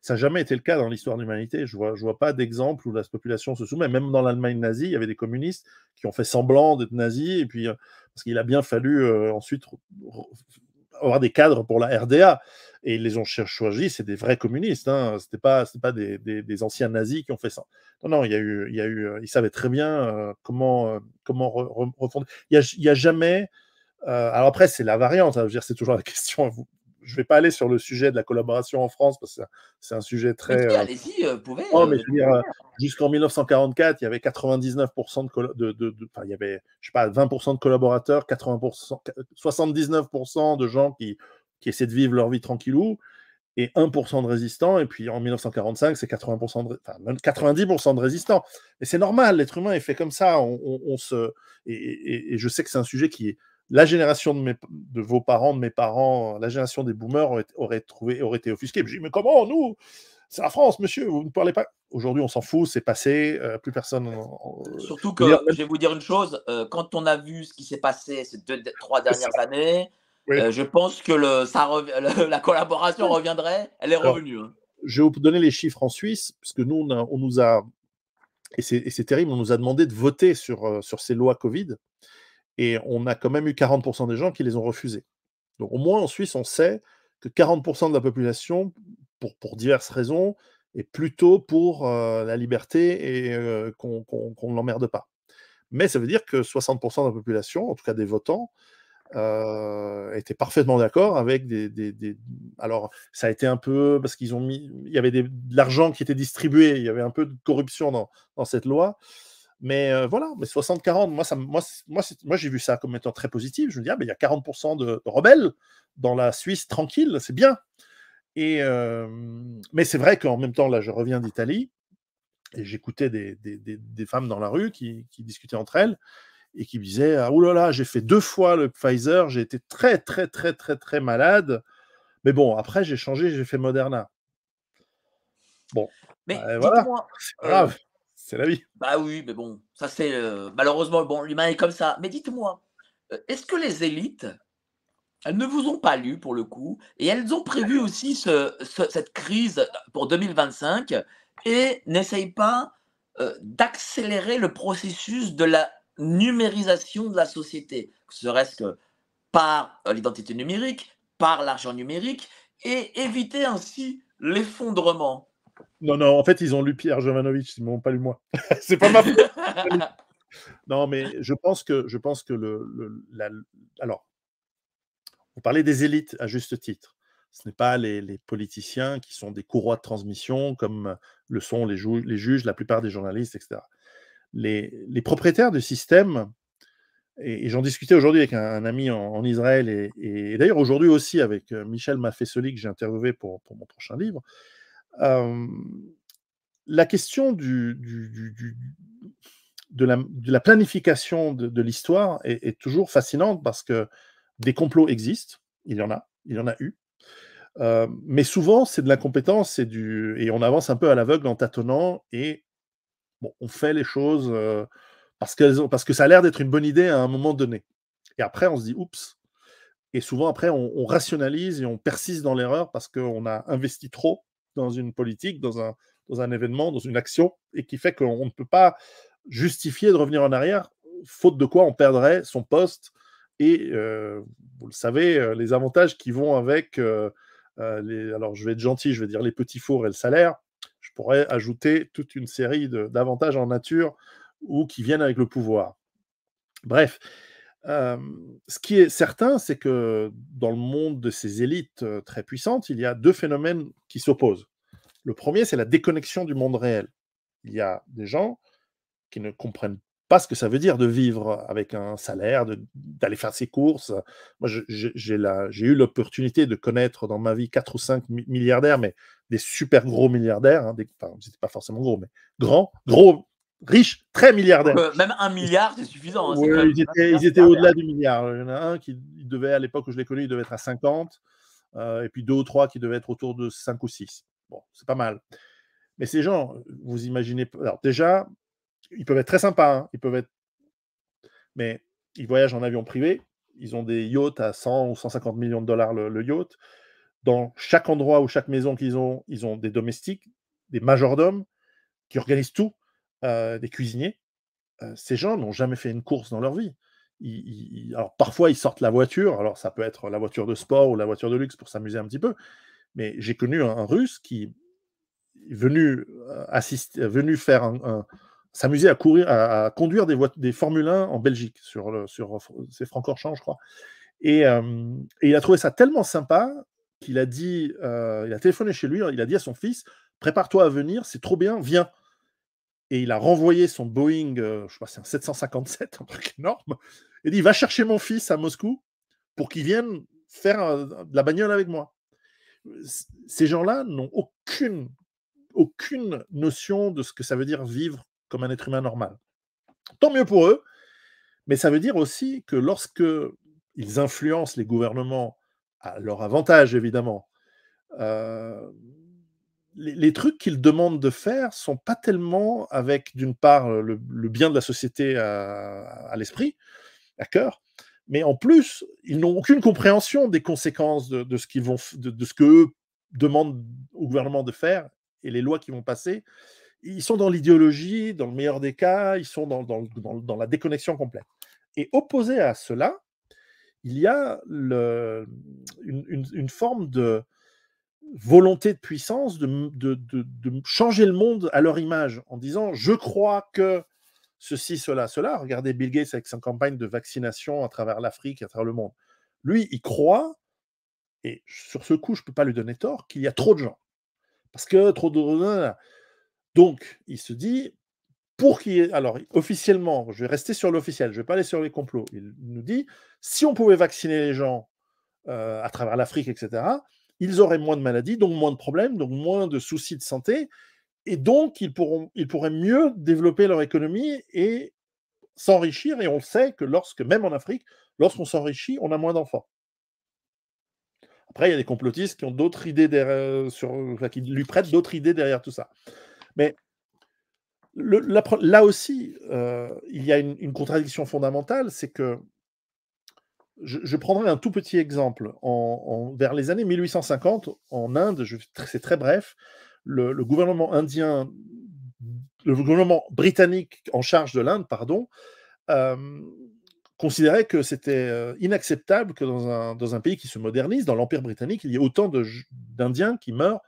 ça n'a jamais été le cas dans l'histoire de l'humanité. Je ne vois, je vois pas d'exemple où la population se soumet. Même dans l'Allemagne nazie, il y avait des communistes qui ont fait semblant d'être nazis, et puis, euh, parce qu'il a bien fallu euh, ensuite avoir des cadres pour la RDA. Et ils les ont choisis, c'est des vrais communistes. Hein. Ce n'était pas, des, anciens nazis qui ont fait ça. Non, non, il y a eu, il y eu, euh, ils savaient très bien comment, comment refonder. Il n'y a, jamais. alors après, c'est la variante. Hein. Dire, c'est toujours la question. à Vous, je vais pas aller sur le sujet de la collaboration en France parce que c'est un sujet très. Euh, allez-y, euh, vous pouvez. Euh, mais jusqu'en 1944, il y avait 99% de, de, de, il y avait, je sais pas, 20% de collaborateurs, 80%, 79% de gens qui, qui essaient de vivre leur vie tranquillou et 1% de résistants. Et puis en 1945, c'est 80% de... 90% de résistants. Et c'est normal, l'être humain est fait comme ça. On, se... et, et, je sais que c'est un sujet qui est la génération de, de, vos parents, de mes parents, la génération des boomers aurait, trouvé, aurait été offusquée. Je dis, mais comment, nous C'est la France, monsieur, vous ne parlez pas. Aujourd'hui, on s'en fout, c'est passé, euh, plus personne. Euh, Surtout que, je vais vous dire une chose, euh, quand on a vu ce qui s'est passé ces trois dernières années, je pense que le, la collaboration reviendrait, elle est revenue. Hein. Je vais vous donner les chiffres en Suisse, puisque nous, on, nous a, et c'est terrible, on nous a demandé de voter sur, sur ces lois Covid. Et on a quand même eu 40% des gens qui les ont refusés. Donc au moins en Suisse, on sait que 40% de la population, pour, pour, diverses raisons, est plutôt pour euh, la liberté et euh, qu'on ne l'emmerde pas. Mais ça veut dire que 60% de la population, en tout cas des votants, euh, étaient parfaitement d'accord avec des, Alors, ça a été un peu... Parce qu'ils ont mis... Il y avait de l'argent qui était distribué, il y avait un peu de corruption dans, dans cette loi. Mais euh, voilà, mais 60-40, moi, ça, moi, moi, moi j'ai vu ça comme étant très positif. Je me dis, ah, ben, il y a 40% de, rebelles dans la Suisse tranquille, c'est bien. Et, euh, mais c'est vrai qu'en même temps, là, je reviens d'Italie et j'écoutais des, femmes dans la rue qui, qui, discutaient entre elles et qui me disaient, ah, oulala, j'ai fait deux fois le Pfizer, j'ai été très, très, très, très, très malade. Mais bon, après, j'ai changé, j'ai fait Moderna. Bon. Mais bah, voilà. grave. Euh, c'est la vie. Bah oui, mais bon, ça c'est euh, malheureusement bon, l'humain est comme ça. Mais dites-moi, euh, est-ce que les élites, elles ne vous ont pas lu pour le coup, et elles ont prévu aussi cette crise pour 2025 et n'essayent pas euh, d'accélérer le processus de la numérisation de la société, serait-ce que par l'identité numérique, par l'argent numérique, et éviter ainsi l'effondrement. Non, non, en fait, ils ont lu Pierre Jovanovic, ils m'ont pas lu moi. c'est pas ma Non, mais je pense que, je pense que le, alors, on parlait des élites à juste titre. Ce n'est pas les, politiciens qui sont des courroies de transmission comme le sont les, les juges, la plupart des journalistes, etc. Les, propriétaires du système, et, j'en discutais aujourd'hui avec un, ami en, Israël, et, d'ailleurs aujourd'hui aussi avec euh, Michel Maffesoli, que j'ai interviewé pour, mon prochain livre, la question du, de, la, de, la, planification de, l'histoire est, toujours fascinante parce que des complots existent, il y en a, il y en a eu. mais souvent, c'est de l'incompétence et, du... et on avance un peu à l'aveugle en tâtonnant et on fait les choses parce, que, parce que ça a l'air d'être une bonne idée à un moment donné. Et après, on se dit oups. Et souvent, après, on rationalise et on persiste dans l'erreur parce qu'on a investi trop dans une politique, dans un, dans un événement, dans une action, et qui fait qu'on ne peut pas justifier de revenir en arrière, faute de quoi on perdrait son poste et, euh, vous le savez, euh, les avantages qui vont avec, euh, les, alors je vais être gentil, je vais dire les petits fours et le salaire, je pourrais ajouter toute une série d'avantages en nature ou qui viennent avec le pouvoir. Bref, ce qui est certain, c'est que dans le monde de ces élites très puissantes, il y a deux phénomènes qui s'opposent. Le premier, c'est la déconnexion du monde réel. Il y a des gens qui ne comprennent pas ce que ça veut dire de vivre avec un salaire, d'aller faire ses courses. Moi, j'ai eu l'opportunité de connaître dans ma vie quatre ou cinq milliardaires, mais des super gros milliardaires, Enfin, des, enfin, pas forcément gros, mais grands, gros riches, très milliardaires. Euh, même un milliard, c'est suffisant. Hein, ils étaient, au-delà du milliard. Il y en a un qui devait, à l'époque où je l'ai connu, il devait être à 50, euh, et puis deux ou trois qui devaient être autour de 5 ou 6. Bon, c'est pas mal. Mais ces gens, vous imaginez. Alors, déjà, ils peuvent être très sympas, hein, ils peuvent être. Mais ils voyagent en avion privé, ils ont des yachts à 100 ou 150 millions de dollars le yacht. Dans chaque endroit ou chaque maison qu'ils ont, ils ont des domestiques, des majordomes qui organisent tout. Euh, des cuisiniers, euh, ces gens n'ont jamais fait une course dans leur vie. alors parfois ils sortent la voiture, alors ça peut être la voiture de sport ou la voiture de luxe pour s'amuser un petit peu, mais j'ai connu un, Russe qui est venu, euh, venu faire s'amuser à courir, à, conduire des, des Formule 1 en Belgique, sur, le, sur c'est Francorchamps, je crois. Et, il a trouvé ça tellement sympa qu'il a dit, il a téléphoné chez lui, il a dit à son fils, prépare-toi à venir, c'est trop bien, viens et il a renvoyé son Boeing, euh, je crois pas, c'est un 757, un truc énorme. et dit Va chercher mon fils à Moscou pour qu'il vienne faire euh, de la bagnole avec moi. Ces gens-là n'ont aucune, aucune notion de ce que ça veut dire vivre comme un être humain normal. Tant mieux pour eux, mais ça veut dire aussi que lorsque ils influencent les gouvernements à leur avantage, évidemment, euh, les, trucs qu'ils demandent de faire sont pas tellement avec, d'une part, euh, le, bien de la société à, l'esprit, à cœur, mais en plus, ils n'ont aucune compréhension des conséquences de, ce qu'ils vont, de, ce que demandent au gouvernement de faire et les lois qui vont passer. Ils sont dans l'idéologie, dans le meilleur des cas, ils sont dans, la déconnexion complète. Et opposé à cela, il y a une, forme de, volonté de puissance de, changer le monde à leur image en disant je crois que ceci, cela, cela. Regardez Bill Gates avec sa campagne de vaccination à travers l'Afrique, à travers le monde. Lui, il croit, et sur ce coup, je ne peux pas lui donner tort, qu'il y a trop de gens. Parce que trop de. Donc, il se dit, pour qu'il Alors, officiellement, je vais rester sur l'officiel, je ne vais pas aller sur les complots. Il nous dit, si on pouvait vacciner les gens euh, à travers l'Afrique, etc., ils auraient moins de maladies, donc moins de problèmes, donc moins de soucis de santé, et donc ils, pourront, ils pourraient mieux développer leur économie et s'enrichir. Et on sait que lorsque, même en Afrique, lorsqu'on s'enrichit, on a moins d'enfants. Après, il y a des complotistes qui ont d'autres idées derrière, euh, lui prêtent d'autres idées derrière tout ça. Mais là aussi, euh, il y a une contradiction fondamentale, c'est que je, prendrai un tout petit exemple. En, vers les années 1850, en Inde, c'est très bref, le, gouvernement indien, le gouvernement britannique en charge de l'Inde, pardon, euh, considérait que c'était euh, inacceptable que dans un, pays qui se modernise, dans l'Empire britannique, il y ait autant d'Indiens qui meurent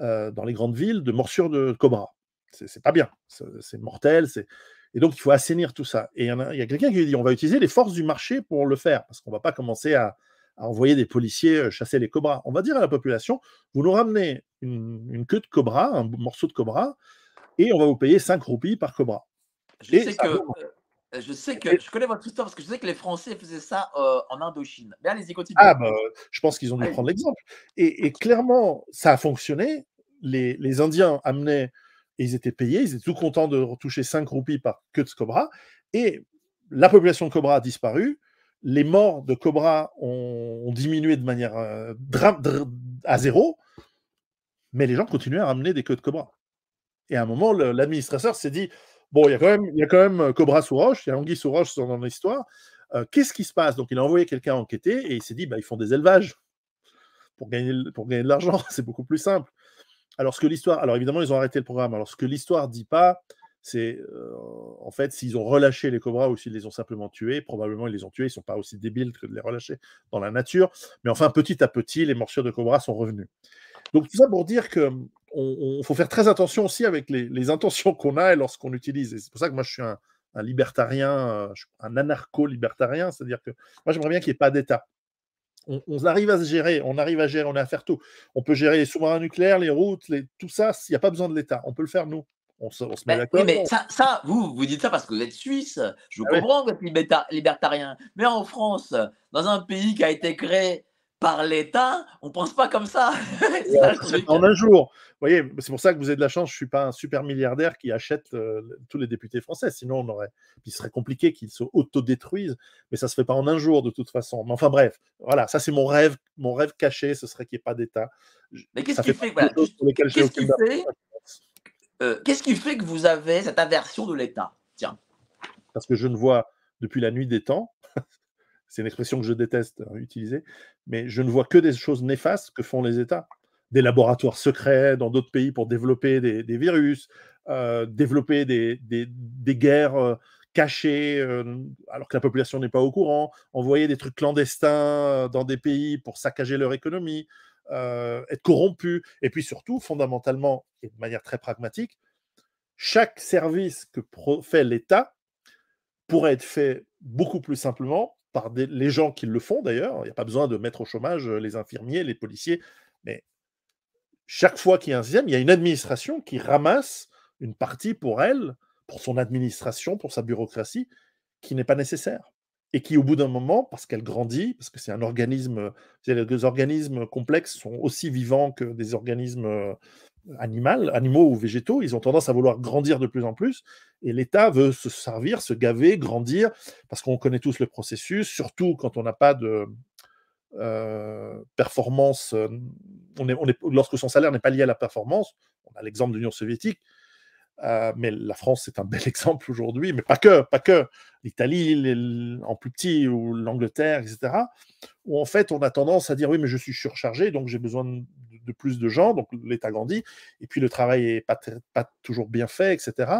euh, dans les grandes villes de morsures de cobra. C'est pas bien, c'est mortel, c'est et donc, il faut assainir tout ça. Et il y, a, quelqu'un qui dit on va utiliser les forces du marché pour le faire, parce qu'on ne va pas commencer à, envoyer des policiers euh, chasser les cobras. On va dire à la population vous nous ramenez une, queue de cobra, un morceau de cobra, et on va vous payer 5 roupies par cobra. Je sais que. Euh, je sais que je connais votre histoire parce que je sais que les Français faisaient ça euh, en Indochine. Mais allez-y, continuez. Ah, bah, je pense qu'ils ont dû prendre l'exemple. Et, clairement, ça a fonctionné. Les, les Indiens amenaient et ils étaient payés, ils étaient tout contents de retoucher 5 roupies par queue de Cobra, et la population de Cobra a disparu, les morts de Cobra ont, diminué de manière euh, à zéro, mais les gens continuaient à ramener des queues de Cobra. Et à un moment, l'administrateur s'est dit, bon, il y, a quand même, y a quand même euh, Cobra sous roche, il y a Anguille sous roche dans l'histoire, euh, qu'est-ce qui se passe Donc il a envoyé quelqu'un enquêter et il s'est dit, bah, ils font des élevages pour gagner, pour gagner de l'argent, c'est beaucoup plus simple. Alors, ce que l'histoire. Alors, évidemment, ils ont arrêté le programme. Alors, ce que l'histoire dit pas, c'est euh, en fait s'ils ont relâché les cobras ou s'ils les ont simplement tués, probablement ils les ont tués, ils ne sont pas aussi débiles que de les relâcher dans la nature, mais enfin petit à petit les morsures de cobras sont revenues. Donc tout ça pour dire que hum, on, faut faire très attention aussi avec les, intentions qu'on a et lorsqu'on utilise. Et c'est pour ça que moi je suis un, un libertarien, euh, un anarcho-libertarien, c'est-à-dire que moi j'aimerais bien qu'il n'y ait pas d'État on, arrive à se gérer, on arrive à gérer, on est à faire tout. On peut gérer les sous-marins nucléaires, les routes, tout ça, il n'y a pas besoin de l'État, on peut le faire nous. On se, met ben d'accord. mais ça, vous, vous dites ça parce que vous êtes suisse. Je ah comprends que vous êtes libertarien. Mais en France, dans un pays qui a été créé par l'État, on ne pense pas comme ça. en un jour. voyez, c'est pour ça que vous avez de la chance, je suis pas un super milliardaire qui achète euh, tous les députés français, sinon il serait compliqué qu'ils se autodétruisent, mais ça se fait pas en un jour de toute façon. Mais enfin bref, voilà, ça c'est mon rêve, mon rêve caché, ce serait qu'il n'y ait pas d'État. Mais qu'est-ce qui fait, euh, qu'est-ce qui fait que vous avez cette aversion de l'État Tiens. Parce que je ne vois depuis la nuit des temps c'est une expression que je déteste hein, utiliser, mais je ne vois que des choses néfastes que font les États. Des laboratoires secrets dans d'autres pays pour développer des, virus, euh, développer des, des, guerres euh, cachées euh, alors que la population n'est pas au courant, envoyer des trucs clandestins dans des pays pour saccager leur économie, être corrompu. Et puis surtout, fondamentalement et de manière très pragmatique, chaque service que fait l'État pourrait être fait beaucoup plus simplement par les gens qui le font d'ailleurs. Il n'y a pas besoin de mettre au chômage euh, les infirmiers, les policiers, mais chaque fois qu'il y a un système, il y a une administration qui ramasse une partie pour elle, pour son administration, pour sa bureaucratie, qui n'est pas nécessaire. Et qui, au bout d'un moment, parce qu'elle grandit, parce que c'est un organisme, euh, les organismes complexes sont aussi vivants que des organismes euh, animal, animaux ou végétaux, ils ont tendance à vouloir grandir de plus en plus, et l'État veut se servir, se gaver, grandir, parce qu'on connaît tous le processus, surtout quand on n'a pas de euh, performance, euh, on est, lorsque son salaire n'est pas lié à la performance, on a l'exemple de l'Union soviétique, euh, mais la France c'est un bel exemple aujourd'hui, mais pas que, pas que, l'Italie en plus petit, ou l'Angleterre, etc., où en fait on a tendance à dire oui mais je suis surchargé, donc j'ai besoin de plus de gens, donc l'État grandit, et puis le travail n'est pas, toujours bien fait, etc.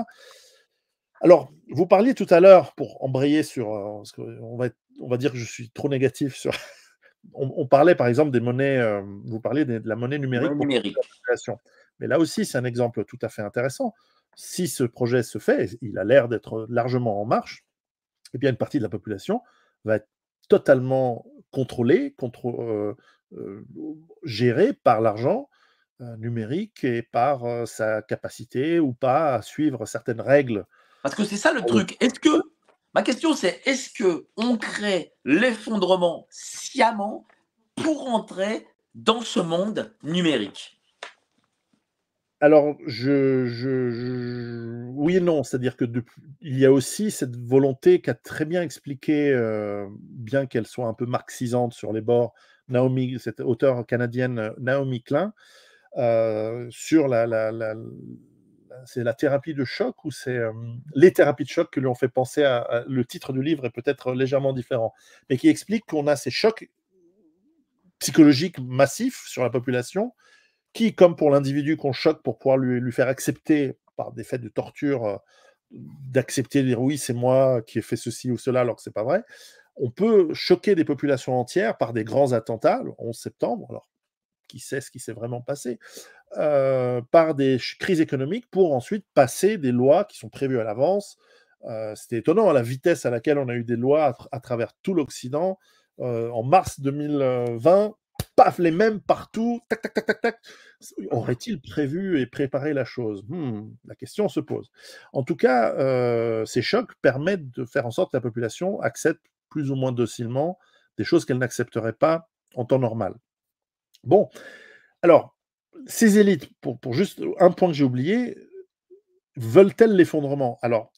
Alors, vous parliez tout à l'heure, pour embrayer sur, euh, on, va on va dire que je suis trop négatif sur... on, parlait par exemple des monnaies, euh, vous parliez de, la monnaie numérique. Mais là aussi, c'est un exemple tout à fait intéressant. Si ce projet se fait, il a l'air d'être largement en marche, et eh bien une partie de la population va être totalement contrôlée, contre, euh, euh, géré par l'argent euh, numérique et par euh, sa capacité ou pas à suivre certaines règles. Parce que c'est ça le truc. Est-ce que ma question c'est est-ce que on crée l'effondrement sciemment pour entrer dans ce monde numérique alors, je, oui et non, c'est-à-dire que il y a aussi cette volonté qu'a très bien expliqué, bien qu'elle soit un peu marxisante sur les bords, Naomi, cette auteure canadienne euh, Naomi Klein, euh, sur la, c'est la thérapie de choc ou c'est euh, les thérapies de choc que lui ont fait penser à, le titre du livre est peut-être légèrement différent, mais qui explique qu'on a ces chocs psychologiques massifs sur la population qui, comme pour l'individu qu'on choque pour pouvoir lui, lui, faire accepter par des faits de torture, d'accepter d'accepter dire oui, c'est moi qui ai fait ceci ou cela alors que c'est pas vrai, on peut choquer des populations entières par des grands attentats, le 11 septembre, alors qui sait ce qui s'est vraiment passé, euh, par des crises économiques pour ensuite passer des lois qui sont prévues à l'avance. Euh, c'était étonnant à hein, la vitesse à laquelle on a eu des lois à, travers tout l'Occident. Euh, en mars 2020, paf, les mêmes partout, tac, tac, tac, tac, tac. Aurait-il prévu et préparé la chose hmm, La question se pose. En tout cas, ces chocs permettent de faire en sorte que la population accepte plus ou moins docilement des choses qu'elles n'accepteraient pas en temps normal. Bon, alors, ces élites, pour, juste un point que j'ai oublié, veulent-elles l'effondrement Alors,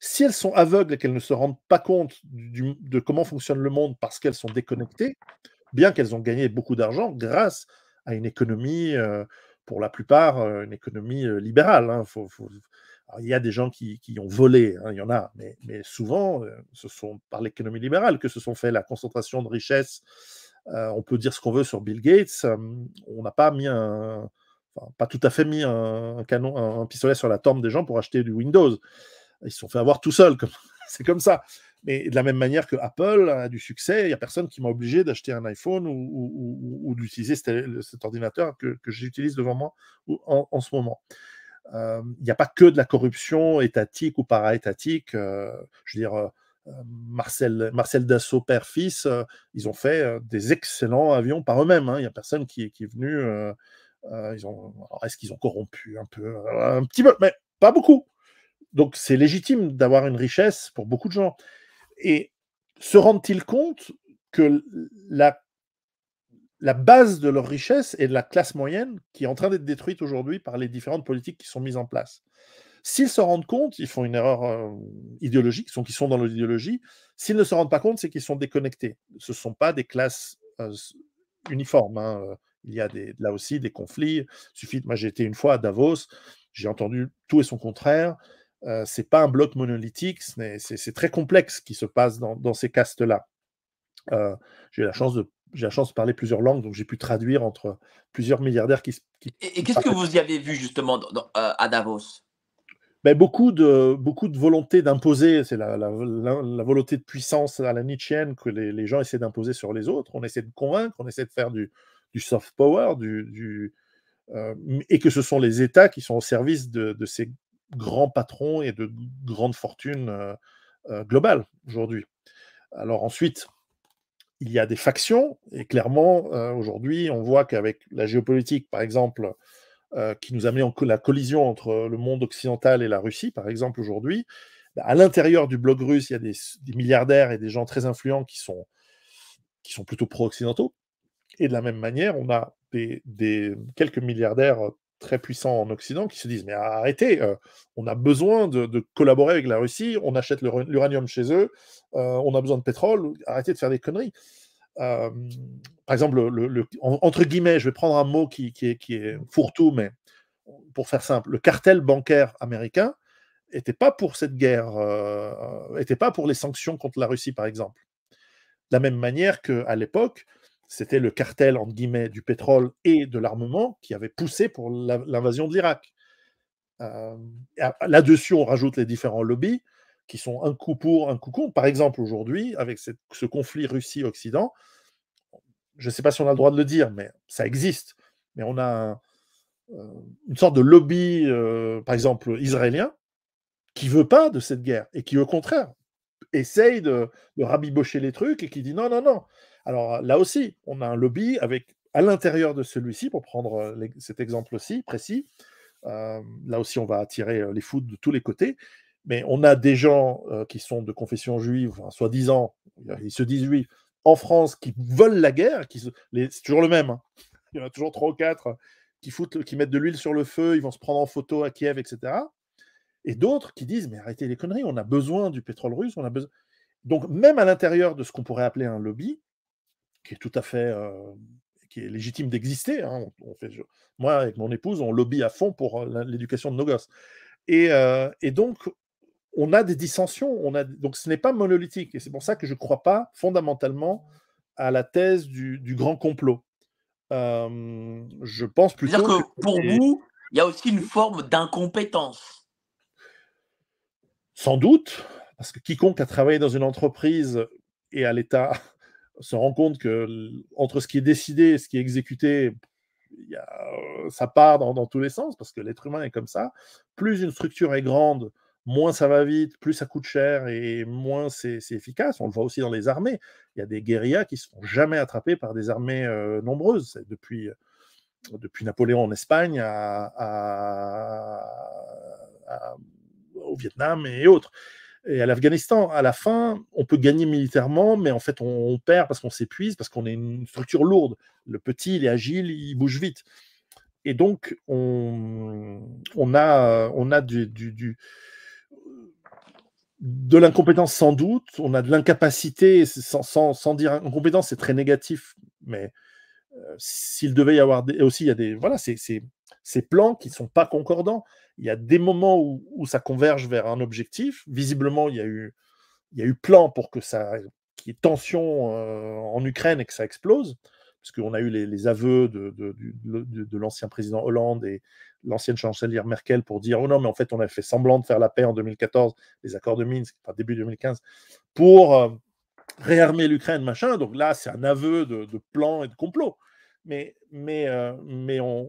si elles sont aveugles et qu'elles ne se rendent pas compte de comment fonctionne le monde parce qu'elles sont déconnectées, bien qu'elles ont gagné beaucoup d'argent grâce à une économie, euh, pour la plupart, euh, une économie euh, libérale, hein, il y a des gens qui, ont volé, hein, il y en a, mais, souvent, euh, ce sont par l'économie libérale que se sont fait la concentration de richesses. Euh, on peut dire ce qu'on veut sur Bill Gates. Euh, on n'a pas mis un, pas tout à fait mis un, canon, un, pistolet sur la tombe des gens pour acheter du Windows. Ils se sont fait avoir tout seuls. C'est comme ça. Mais de la même manière que Apple a du succès, il n'y a personne qui m'a obligé d'acheter un iPhone ou, d'utiliser cet, ordinateur que, j'utilise devant moi en, en ce moment. Euh, il n'y a pas que de la corruption étatique ou para-étatique. Euh, je veux dire, euh, Marcel, Marcel Dassault, père-fils, ils ont fait des excellents avions par eux-mêmes. Hein. Il n'y a personne qui, qui est venu. Euh, ils ont, est-ce qu'ils ont corrompu un peu Un petit peu, mais pas beaucoup. Donc c'est légitime d'avoir une richesse pour beaucoup de gens. Et se rendent-ils compte que la la base de leur richesse est la classe moyenne qui est en train d'être détruite aujourd'hui par les différentes politiques qui sont mises en place. S'ils se rendent compte, ils font une erreur euh, idéologique, ils sont, ils sont dans l'idéologie. S'ils ne se rendent pas compte, c'est qu'ils sont déconnectés. Ce ne sont pas des classes euh, uniformes. Hein. Euh, il y a là aussi des conflits. Suffit, moi j'ai été une fois à Davos, j'ai entendu tout et son contraire. Ce n'est pas un bloc monolithique, c'est très complexe ce qui se passe dans, ces castes-là. j'ai eu la chance de j'ai la chance de parler plusieurs langues, donc j'ai pu traduire entre plusieurs milliardaires qui. et, qu'est-ce que vous y avez vu justement euh, à Davos ben, beaucoup, de, beaucoup de volonté d'imposer, c'est la, volonté de puissance à la Nietzscheenne que les, gens essaient d'imposer sur les autres. On essaie de convaincre, on essaie de faire du, du soft power, du, euh, et que ce sont les États qui sont au service de, ces grands patrons et de grandes fortunes euh, globales aujourd'hui. Alors ensuite, il y a des factions, et clairement, euh, aujourd'hui, on voit qu'avec la géopolitique, par exemple, euh, qui nous a mis en la collision entre le monde occidental et la Russie, par exemple, aujourd'hui, bah, à l'intérieur du bloc russe, il y a des, milliardaires et des gens très influents qui sont, qui sont plutôt pro-occidentaux. Et de la même manière, on a des quelques milliardaires euh, très puissants en Occident qui se disent mais arrêtez, euh, on a besoin de, collaborer avec la Russie, on achète l'uranium chez eux, euh, on a besoin de pétrole, arrêtez de faire des conneries. Euh, par exemple, entre guillemets, je vais prendre un mot qui, est, qui est fourre-tout, mais pour faire simple, le cartel bancaire américain n'était pas pour cette guerre, n'était pas pour les sanctions contre la Russie, par exemple. De la même manière qu'à l'époque, c'était le cartel, entre guillemets, du pétrole et de l'armement qui avait poussé pour l'invasion de l'Irak. Euh, là-dessus, on rajoute les différents lobbies qui sont un coup pour, un coup contre. Par exemple, aujourd'hui, avec ce conflit Russie-Occident, je ne sais pas si on a le droit de le dire, mais ça existe. Mais on a euh, une sorte de lobby, euh, par exemple, israélien, qui veut pas de cette guerre et qui, au contraire, essaye de, de rabibocher les trucs et qui dit non, non, non, alors là aussi, on a un lobby avec à l'intérieur de celui-ci, pour prendre cet exemple aussi précis, là aussi on va attirer les fous de tous les côtés, mais on a des gens qui sont de confession juive, soi-disant, ils se disent juifs, en France, qui veulent la guerre, qui c'est toujours le même, hein. il y en a toujours trois ou quatre qui, qui mettent de l'huile sur le feu, ils vont se prendre en photo à Kiev, etc. Et d'autres qui disent, mais arrêtez les conneries, on a besoin du pétrole russe, on a besoin... Donc même à l'intérieur de ce qu'on pourrait appeler un lobby, qui est tout à fait euh, qui est légitime d'exister. Hein. On, fait, moi, avec mon épouse, on lobby à fond pour euh, l'éducation de nos gosses. Euh, et, donc, on a des dissensions. On a, donc, ce n'est pas monolithique. Et c'est pour ça que je ne crois pas fondamentalement à la thèse du, grand complot. je pense plutôt. C'est-à-dire que, pour vous, il y a aussi une forme d'incompétence. Sans doute, parce que quiconque a travaillé dans une entreprise et à l'État se rend compte que entre ce qui est décidé et ce qui est exécuté, y a, euh, ça part dans, tous les sens parce que l'être humain est comme ça. Plus une structure est grande, moins ça va vite, plus ça coûte cher et moins c'est efficace. On le voit aussi dans les armées. Il y a des guérillas qui ne sont jamais attrapés par des armées euh, nombreuses. Depuis, euh, depuis Napoléon en Espagne au Vietnam et autres. Et à l'Afghanistan, à la fin, on peut gagner militairement, mais en fait, on, perd parce qu'on s'épuise, parce qu'on est une structure lourde. Le petit, il est agile, il bouge vite. Et donc, on, on a, on a du, de l'incompétence sans doute, on a de l'incapacité, sans, sans, dire incompétence, c'est très négatif, mais euh, s'il devait y avoir des, aussi, il y a des voilà, ces, plans qui ne sont pas concordants. Il y a des moments où, ça converge vers un objectif. Visiblement, il y a eu, il y a eu plan pour que ça, qu'il y ait tension euh, en Ukraine et que ça explose, parce qu'on a eu les, aveux de, de, l'ancien président Hollande et l'ancienne chancelière Merkel pour dire oh non, mais en fait, on a fait semblant de faire la paix en 2014, les accords de Minsk, enfin début 2015, pour euh, réarmer l'Ukraine, machin. Donc là, c'est un aveu de, de, plan et de complot. Mais, mais, euh, mais on,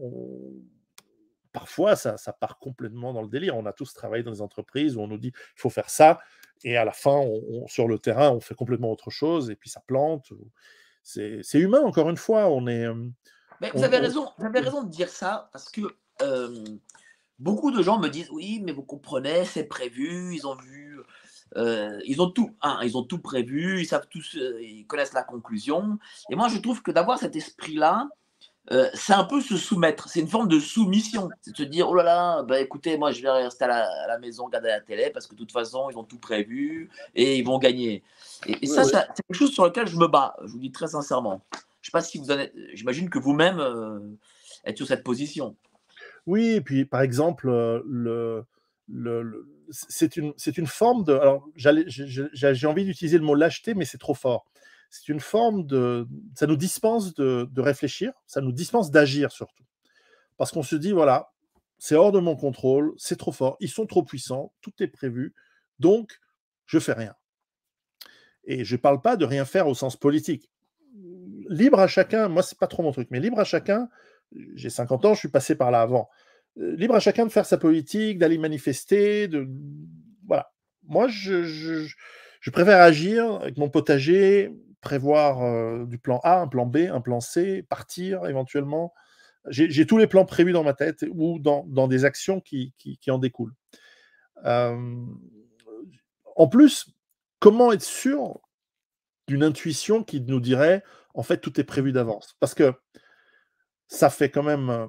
parfois, ça, part complètement dans le délire. On a tous travaillé dans des entreprises où on nous dit il faut faire ça, et à la fin, sur le terrain, on fait complètement autre chose, et puis ça plante. C'est humain, encore une fois. On est. Euh, vous, avez raison, vous raison de dire ça, parce que. Euh, beaucoup de gens me disent oui, mais vous comprenez, c'est prévu, ils ont vu euh, ils ont tout, hein, ils ont tout prévu, ils savent tous, euh, ils connaissent la conclusion. Et moi, je trouve que d'avoir cet esprit-là, euh, c'est un peu se soumettre, c'est une forme de soumission. C'est de se dire, oh là là, bah écoutez, moi je vais rester à la, maison, regarder la télé, parce que de toute façon, ils ont tout prévu et ils vont gagner. Et, ça, c'est quelque chose sur lequel je me bats, je vous dis très sincèrement. Je sais pas si vous en êtes, j'imagine que vous-même êtes sur cette position. Oui, et puis par exemple, le, le, c'est une, forme de. Alors, j'ai envie d'utiliser le mot lâcheté, mais c'est trop fort. C'est une forme de. Ça nous dispense de, réfléchir, ça nous dispense d'agir surtout. Parce qu'on se dit, voilà, c'est hors de mon contrôle, c'est trop fort, ils sont trop puissants, tout est prévu, donc je fais rien. Et je ne parle pas de rien faire au sens politique. Libre à chacun, moi, c'est pas trop mon truc, mais libre à chacun, j'ai 50 ans, je suis passé par là avant. Euh, libre à chacun de faire sa politique, d'aller manifester, de voilà. Moi, je, préfère agir avec mon potager, prévoir euh, du plan A, un plan B, un plan C, partir éventuellement. J'ai tous les plans prévus dans ma tête ou dans, des actions qui, en découlent. Euh, en plus, comment être sûr d'une intuition qui nous dirait en fait tout est prévu d'avance Parce que ça fait quand même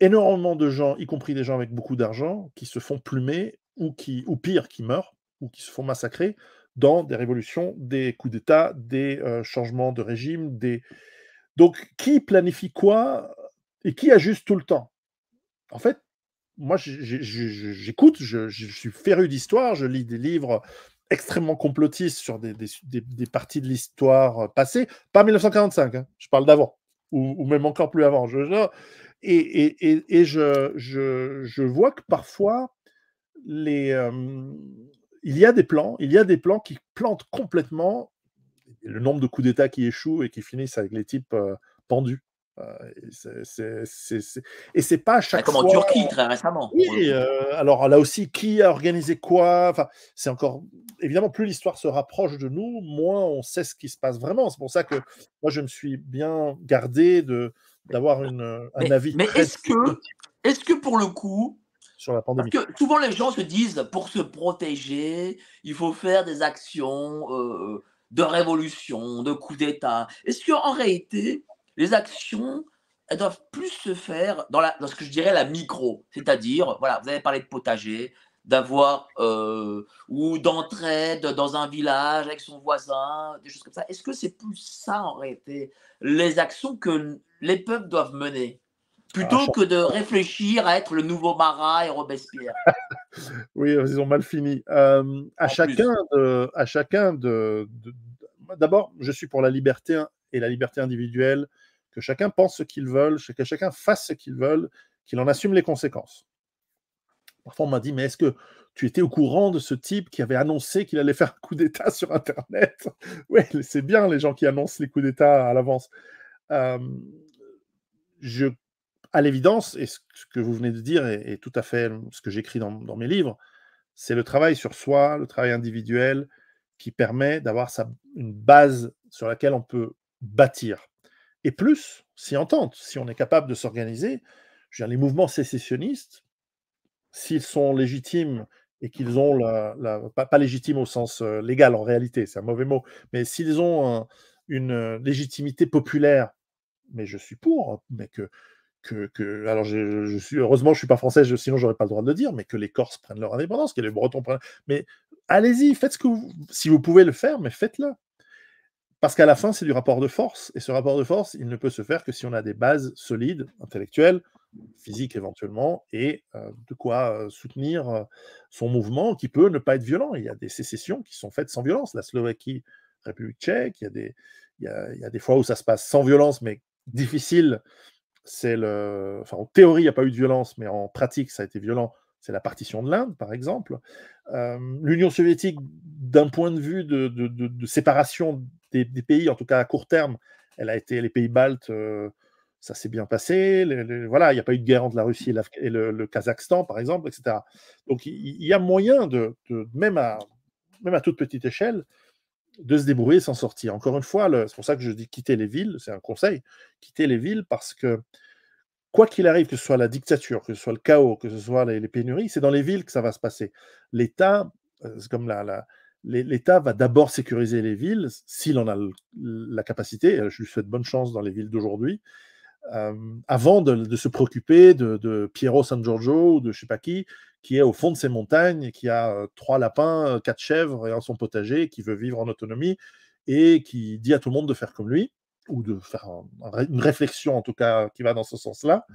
énormément de gens, y compris des gens avec beaucoup d'argent, qui se font plumer ou qui, ou pire, qui meurent ou qui se font massacrer dans des révolutions, des coups d'État, des euh, changements de régime, des donc qui planifie quoi euh, et qui ajuste tout le temps. En fait, moi j'écoute, je, suis féru d'histoire, je lis des livres extrêmement complotistes sur des, parties de l'histoire euh, passée, pas 1945, hein, je parle d'avant, ou, même encore plus avant. Je, je, et, et, et, je, je, vois que parfois, les, euh, il y a des plans, il y a des plans qui plantent complètement le nombre de coups d'État qui échouent et qui finissent avec les types pendus. Euh, euh, et c'est pas à chaque fois. Comme en Turquie très récemment. alors là aussi, qui a organisé quoi Enfin, c'est encore évidemment plus l'histoire se rapproche de nous, moins on sait ce qui se passe vraiment. C'est pour ça que moi je me suis bien gardé de d'avoir euh, un avis. Mais est-ce que, que pour le coup, sur la que souvent les gens se disent pour se protéger, il faut faire des actions euh, de révolution, de coup d'État. Est-ce qu'en réalité, les actions elles doivent plus se faire dans, la, dans ce que je dirais la micro, c'est-à-dire, voilà, vous avez parlé de potager, d'avoir euh, ou d'entraide dans un village avec son voisin, des choses comme ça. Est-ce que c'est plus ça en réalité les actions que les peuples doivent mener plutôt que de réfléchir à être le nouveau Marat et Robespierre Oui, ils ont mal fini. à, chacun à, chacun de, d'abord, je suis pour la liberté et la liberté individuelle, que chacun pense ce qu'il veut, que chacun fasse ce qu'il veut, qu'il en assume les conséquences. Parfois, on m'a dit, mais est-ce que tu étais au courant de ce type qui avait annoncé qu'il allait faire un coup d'État sur Internet Oui, c'est bien les gens qui annoncent les coups d'État à l'avance. à l'évidence, et ce que vous venez de dire est, tout à fait ce que j'écris dans, dans, mes livres, c'est le travail sur soi, le travail individuel, qui permet d'avoir une base sur laquelle on peut bâtir. Et plus, si on tente, si on est capable de s'organiser, les mouvements sécessionnistes, s'ils sont légitimes et qu'ils ont la, pas, légitime au sens euh, légal en réalité, c'est un mauvais mot, mais s'ils ont une euh, légitimité populaire, mais je suis pour, mais que que, que, alors je, je, suis heureusement je suis pas français, je, sinon j'aurais pas le droit de le dire, mais que les Corses prennent leur indépendance, que les Bretons prennent, mais allez-y, faites ce que vous, si vous pouvez le faire, mais faites-le. Parce qu'à la fin, c'est du rapport de force, et ce rapport de force, il ne peut se faire que si on a des bases solides, intellectuelles, physiques éventuellement, et euh, de quoi euh, soutenir euh, son mouvement qui peut ne pas être violent. Il y a des sécessions qui sont faites sans violence. La Slovaquie, République tchèque, il y a des, il des fois où ça se passe sans violence, mais difficile. C'est le, enfin, en théorie, il n'y a pas eu de violence, mais en pratique, ça a été violent c'est la partition de l'Inde, par exemple. L'Union soviétique, d'un point de vue de, de séparation des, pays, en tout cas à court terme. Elle a été les pays baltes, euh, ça s'est bien passé. voilà, il n'y a pas eu de guerre entre la Russie et, le, Kazakhstan, par exemple, etc. Donc il y, a moyen de, même, à, même à toute petite échelle, de se débrouiller s'en sortir. Encore une fois, c'est pour ça que je dis quitter les villes, c'est un conseil, quitter les villes parce que quoi qu'il arrive, que ce soit la dictature, que ce soit le chaos, que ce soit les, pénuries, c'est dans les villes que ça va se passer. L'État, euh, c'est comme la, l'État va d'abord sécuriser les villes, s'il en a la capacité, je lui souhaite bonne chance dans les villes d'aujourd'hui, euh, avant de, se préoccuper de, Piero San Giorgio ou de je sais pas qui, qui est au fond de ces montagnes, qui a euh, trois lapins, euh, quatre chèvres et un son potager, qui veut vivre en autonomie et qui dit à tout le monde de faire comme lui, ou de faire une réflexion en tout cas qui va dans ce sens-là.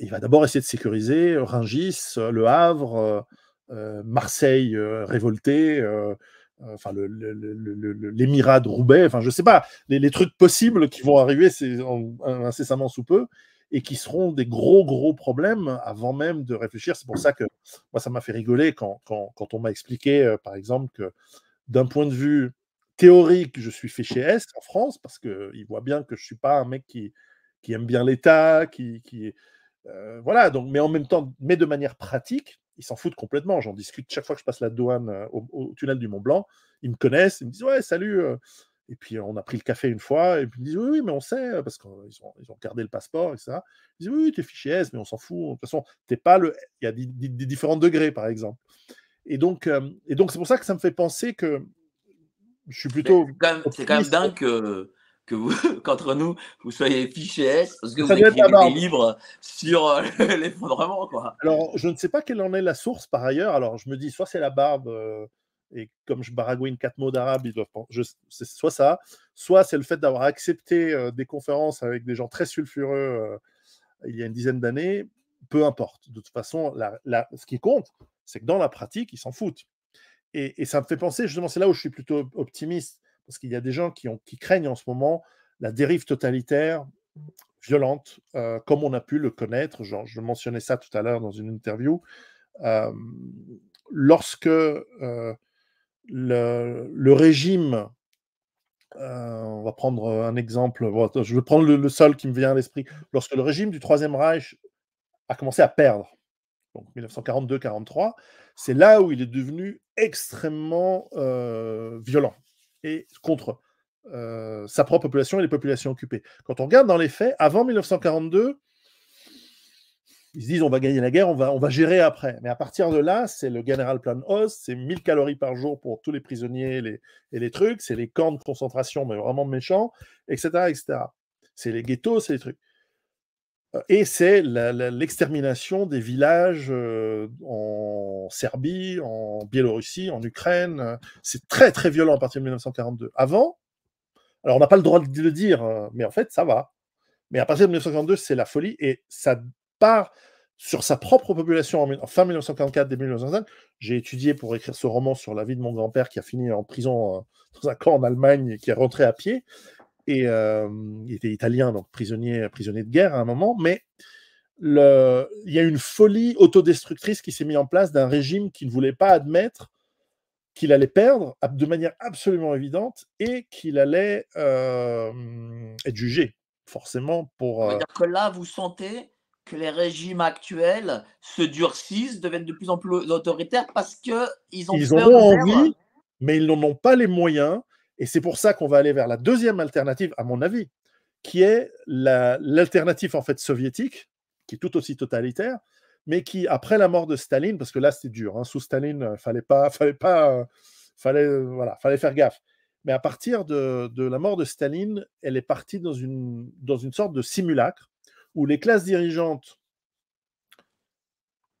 Il va d'abord essayer de sécuriser Rungis, Le Havre. Euh, Marseille euh, révoltée, euh, enfin le, de Roubaix, enfin je sais pas, les, trucs possibles qui vont arriver c'est incessamment sous peu et qui seront des gros gros problèmes avant même de réfléchir. C'est pour ça que moi ça m'a fait rigoler quand, on m'a expliqué par exemple que d'un point de vue théorique, je suis fait chez est en France parce qu'il voit bien que je suis pas un mec qui, qui aime bien l'État, qui, qui voilà donc mais en même temps mais de manière pratique ils s'en foutent complètement. J'en discute chaque fois que je passe la douane euh, au, tunnel du Mont Blanc. Ils me connaissent, ils me disent Ouais, salut. Euh. Et puis euh, on a pris le café une fois, et puis ils me disent Oui, oui, mais on sait, parce qu'ils ont, gardé le passeport, etc. Ils disent Oui, oui t'es fiché S, mais on s'en fout. De toute façon, t'es pas le. Il y a des, différents degrés, par exemple. Et donc, et donc c'est pour ça que ça me fait penser que je suis plutôt. C'est quand, quand même dingue que que vous, qu'entre nous, vous soyez fichés, parce que vous écrivez des livres sur euh, l'effondrement, quoi. Alors, je ne sais pas quelle en est la source, par ailleurs. Alors, je me dis, soit c'est la barbe, euh, et comme je baragouine quatre mots d'arabe, ils doivent, c'est soit ça, soit c'est le fait d'avoir accepté euh, des conférences avec des gens très sulfureux il y a une dizaine d'années. Peu importe. De toute façon, ce qui compte, c'est que dans la pratique, ils s'en foutent. Et, et ça me fait penser, justement, c'est là où je suis plutôt optimiste parce qu'il y a des gens qui, ont, qui craignent en ce moment la dérive totalitaire violente, euh, comme on a pu le connaître. je mentionnais ça tout à l'heure dans une interview. Euh, lorsque euh, le, régime, on va prendre un exemple, je vais prendre le, le seul qui me vient à l'esprit, lorsque le régime du Troisième Reich a commencé à perdre, donc 1942-43, c'est là où il est devenu extrêmement violent et contre sa propre population et les populations occupées. Quand on regarde dans les faits, avant 1942, ils se disent on va gagner la guerre, on va, on va gérer après. Mais à partir de là, c'est le General plan Hoss, c'est 1000 calories par jour pour tous les prisonniers et les, trucs, c'est les camps de concentration, mais vraiment méchants, etc. etc. C'est les ghettos, c'est les trucs. Euh, et c'est l'extermination des villages euh, en Serbie, en Biélorussie, en Ukraine. Euh, c'est très très violent à partir de 1942. Avant, alors on n'a pas le droit de le dire, mais en fait ça va. Mais à partir de 1942, c'est la folie et ça part sur sa propre population en, fin 1944, début 1945. J'ai étudié pour écrire ce roman sur la vie de mon grand-père qui a fini en prison dans un camp en Allemagne et qui est rentré à pied il était italien, donc prisonnier, prisonnier de guerre à un moment. Mais il y a une folie autodestructrice qui s'est mise en place d'un régime qui ne voulait pas admettre qu'il allait perdre de manière absolument évidente et qu'il allait être jugé, forcément, pour... C'est-à-dire que là, vous sentez que les régimes actuels se durcissent, deviennent de plus en plus autoritaires parce qu'ils ont, ils ont envie, mais ils n'en ont pas les moyens et c'est pour ça qu'on va aller vers la deuxième alternative, à mon avis, qui est l'alternative en fait soviétique, qui est tout aussi totalitaire, mais qui, après la mort de Staline, parce que là c'est dur, hein, sous Staline, il euh, fallait pas, fallait pas, euh, fallait, euh, voilà, fallait faire gaffe. Mais à partir de, la mort de Staline, elle est partie dans une, dans une sorte de simulacre où les classes dirigeantes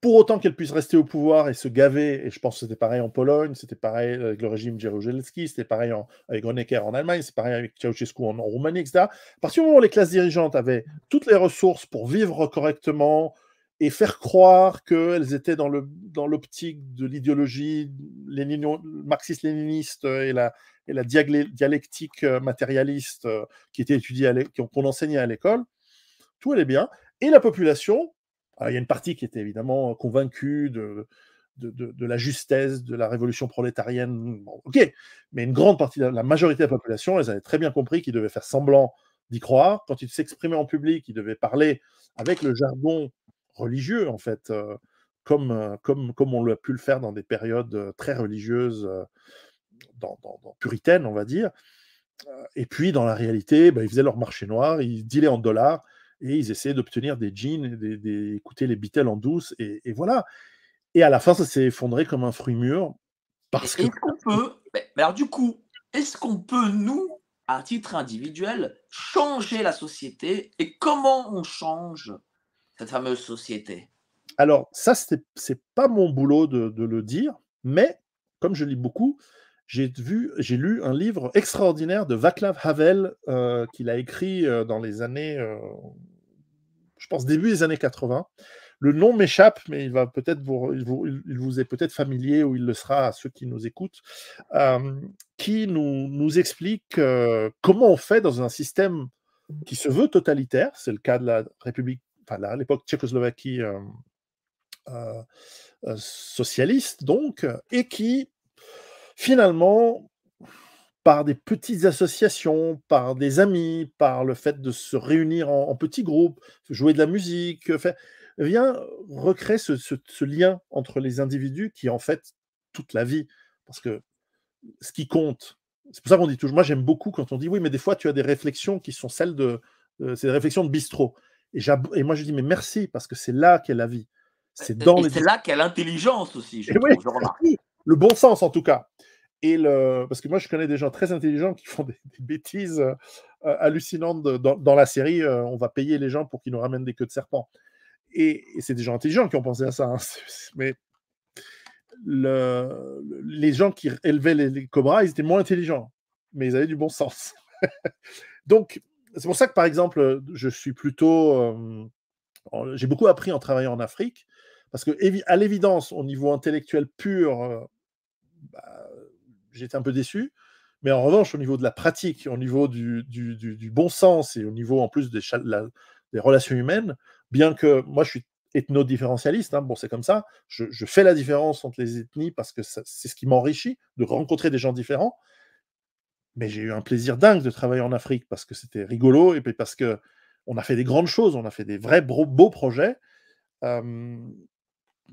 pour autant qu'elle puisse rester au pouvoir et se gaver, et je pense que c'était pareil en Pologne, c'était pareil avec le régime Jaruzelski, c'était pareil avec Honecker en Allemagne, c'est pareil avec Ceausescu en, Roumanie, etc. À partir du moment où les classes dirigeantes avaient toutes les ressources pour vivre correctement et faire croire qu'elles étaient dans, dans l'optique de l'idéologie marxiste-léniniste et la, et la dialectique euh, matérialiste euh, qui était étudiée, qu'on enseignait à l'école, tout allait bien. Et la population, ah, il y a une partie qui était évidemment convaincue de, la justesse de la révolution prolétarienne. ok, mais une grande partie, la, majorité de la population, elles avaient très bien compris qu'ils devaient faire semblant d'y croire. Quand ils s'exprimaient en public, ils devaient parler avec le jargon religieux, en fait, euh, euh, comme, on l'a pu le faire dans des périodes euh, très religieuses, puritaines, on va dire. Et puis, dans la réalité, bah, ils faisaient leur marché noir, ils dealaient en dollars, et ils essayaient d'obtenir des jeans, d'écouter les Beatles en douce, et, voilà. Et à la fin, ça s'est effondré comme un fruit mûr. Parce que. qu'on peut. Mais alors, du coup, est-ce qu'on peut, nous, à titre individuel, changer la société Et comment on change cette fameuse société Alors, ça, c'est pas mon boulot de, le dire, mais comme je lis beaucoup, j'ai vu, j'ai lu un livre extraordinaire de Václav Havel euh, qu'il a écrit euh, dans les années, euh, je pense début des années 80. Le nom m'échappe, mais il va peut-être vous, il vous, est peut-être familier ou il le sera à ceux qui nous écoutent, qui nous, nous explique comment on fait dans un système qui se veut totalitaire. C'est le cas de la République, enfin à l'époque Tchécoslovaquie. socialiste donc, et qui finalement, par des petites associations, par des amis, par le fait de se réunir en, petits groupes, jouer de la musique, euh, fait, vient recréer ce, lien entre les individus qui est en fait toute la vie. Parce que ce qui compte, c'est pour ça qu'on dit toujours, moi j'aime beaucoup quand on dit oui, mais des fois tu as des réflexions qui sont celles de, ces euh, c'est des réflexions de bistrot. Et, et, moi je dis mais merci parce que c'est là qu'est la vie. C'est dans C'est là qu'est l'intelligence aussi. Je, oui, oui, le bon sens en tout cas. Et le, parce que moi, je connais des gens très intelligents qui font des, bêtises euh, hallucinantes dans, la série. Euh, on va payer les gens pour qu'ils nous ramènent des queues de serpent. Et, c'est des gens intelligents qui ont pensé à ça. Hein. Mais les gens qui élevaient les, cobras, ils étaient moins intelligents, mais ils avaient du bon sens. Donc, c'est pour ça que, par exemple, je suis plutôt. Euh, j'ai beaucoup appris en travaillant en Afrique parce que, à l'évidence, au niveau intellectuel pur, euh, bah, j'étais un peu déçu. Mais en revanche, au niveau de la pratique, au niveau du, bon sens et au niveau en plus des, relations humaines, bien que moi je suis ethno-différentialiste, hein, bon c'est comme ça, je, fais la différence entre les ethnies parce que c'est ce qui m'enrichit de rencontrer des gens différents. Mais j'ai eu un plaisir dingue de travailler en Afrique parce que c'était rigolo et puis parce que on a fait des grandes choses, on a fait des vrais beaux, projets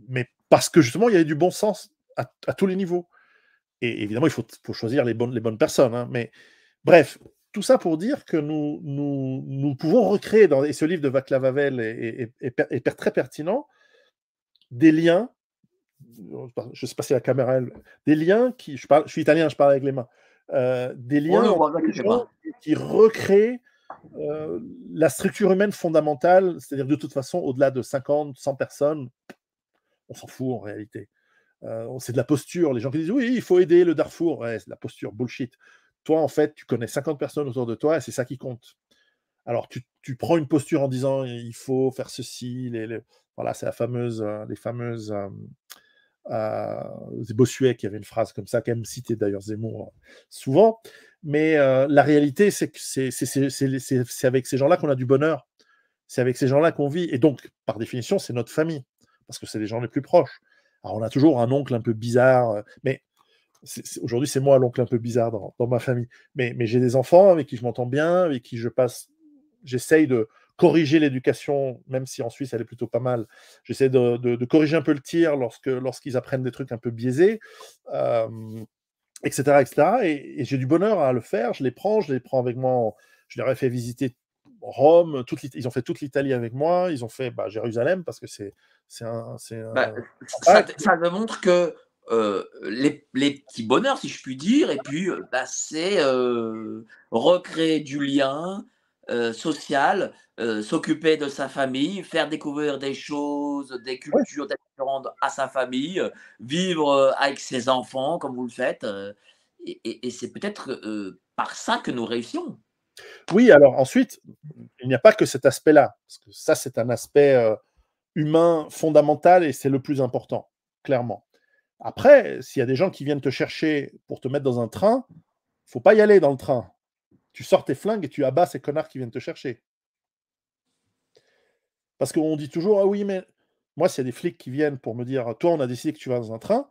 mais parce que justement, il y avait du bon sens à, tous les niveaux. Et évidemment, il faut, choisir les bonnes, les bonnes personnes. Hein. mais bref, tout ça pour dire que nous, nous, nous pouvons recréer, dans, et ce livre de Vaclav Havel est, est, est, très pertinent, des liens, je sais pas si la caméra, des liens qui, je, parle, je suis italien, je parle avec les mains, euh, des liens oh, qui, recréent euh, la structure humaine fondamentale, c'est-à-dire de toute façon, au-delà de 50, 100 personnes, on s'en fout en réalité. Euh, c'est de la posture. Les gens qui disent oui, il faut aider le Darfour. c'est de la posture, bullshit. Toi, en fait, tu connais 50 personnes autour de toi et c'est ça qui compte. Alors, tu, prends une posture en disant il faut faire ceci. Voilà, c'est la fameuse, euh, les fameuses. Euh, euh Bossuet qui avait une phrase comme ça, quand même citée d'ailleurs Zemmour souvent. Mais la réalité, c'est que c'est avec ces gens-là qu'on a du bonheur. C'est avec ces gens-là qu'on vit. Et donc, par définition, c'est notre famille parce que c'est les gens les plus proches. Alors, on a toujours un oncle un peu bizarre, euh, mais aujourd'hui, c'est moi l'oncle un peu bizarre dans, ma famille. Mais, mais j'ai des enfants avec qui je m'entends bien, avec qui je passe. J'essaye de corriger l'éducation, même si en Suisse, elle est plutôt pas mal. J'essaie de, corriger un peu le tir lorsque, lorsqu'ils apprennent des trucs un peu biaisés. Euh, etc. Et, j'ai du bonheur à le faire. Je les prends, je les prends avec moi. je leur ai fait visiter Rome, ils ont fait toute l'Italie avec moi, ils ont fait bah, Jérusalem parce que c'est bah, un, ça, me montre que euh, les, petits bonheurs, si je puis dire, et puis euh, bah, c'est euh, recréer du lien social, s'occuper de sa famille, faire découvrir des choses, des cultures différentes à sa famille, vivre avec ses enfants comme vous le faites. et, et c'est peut-être par ça que nous réussissons. Oui, alors ensuite, il n'y a pas que cet aspect-là, parce que ça, c'est un aspect euh, humain fondamental et c'est le plus important, clairement. Après, s'il y a des gens qui viennent te chercher pour te mettre dans un train, faut pas y aller dans le train. Tu sors tes flingues et tu abats ces connards qui viennent te chercher. Parce qu'on dit toujours, ah oui, mais moi, s'il y a des flics qui viennent pour me dire, toi, on a décidé que tu vas dans un train,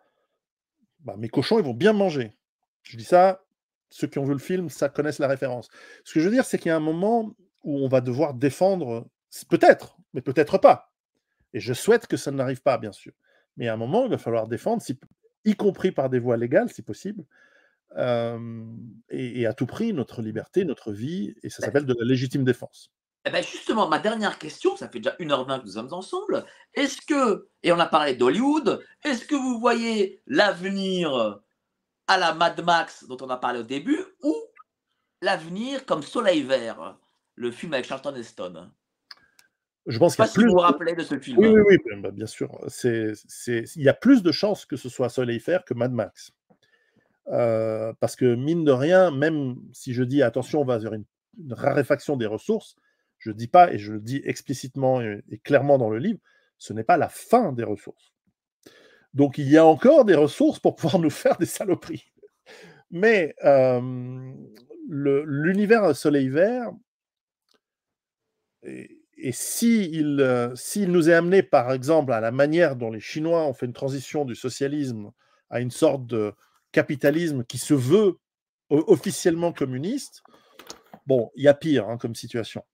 bah, mes cochons, ils vont bien manger. Je dis ça ceux qui ont vu le film, ça connaissent la référence. Ce que je veux dire, c'est qu'il y a un moment où on va devoir défendre, peut-être, mais peut-être pas. Et je souhaite que ça n'arrive pas, bien sûr. Mais à un moment, il va falloir défendre, y compris par des voies légales, si possible, euh, et, à tout prix, notre liberté, notre vie, et ça bah s'appelle de la légitime défense. Eh ben, justement, ma dernière question, ça fait déjà 1h20 que nous sommes ensemble, est-ce que, et on a parlé d'Hollywood, est-ce que vous voyez l'avenir à la Mad Max dont on a parlé au début ou l'avenir comme Soleil Vert, le film avec Charlton Heston je pense qu'il Vous vous rappelez de ce film Oui, oui, oui ben, ben, bien sûr. Il y a plus de chances que ce soit Soleil Vert que Mad Max. Euh, parce que mine de rien, même si je dis attention, on va vers une, raréfaction des ressources, je ne dis pas, et je le dis explicitement et, clairement dans le livre, ce n'est pas la fin des ressources. Donc il y a encore des ressources pour pouvoir nous faire des saloperies. Mais euh, l'univers Soleil Vert, et, euh, s'il si nous est amené, par exemple, à la manière dont les Chinois ont fait une transition du socialisme à une sorte de capitalisme qui se veut officiellement communiste, bon, il y a pire hein, comme situation.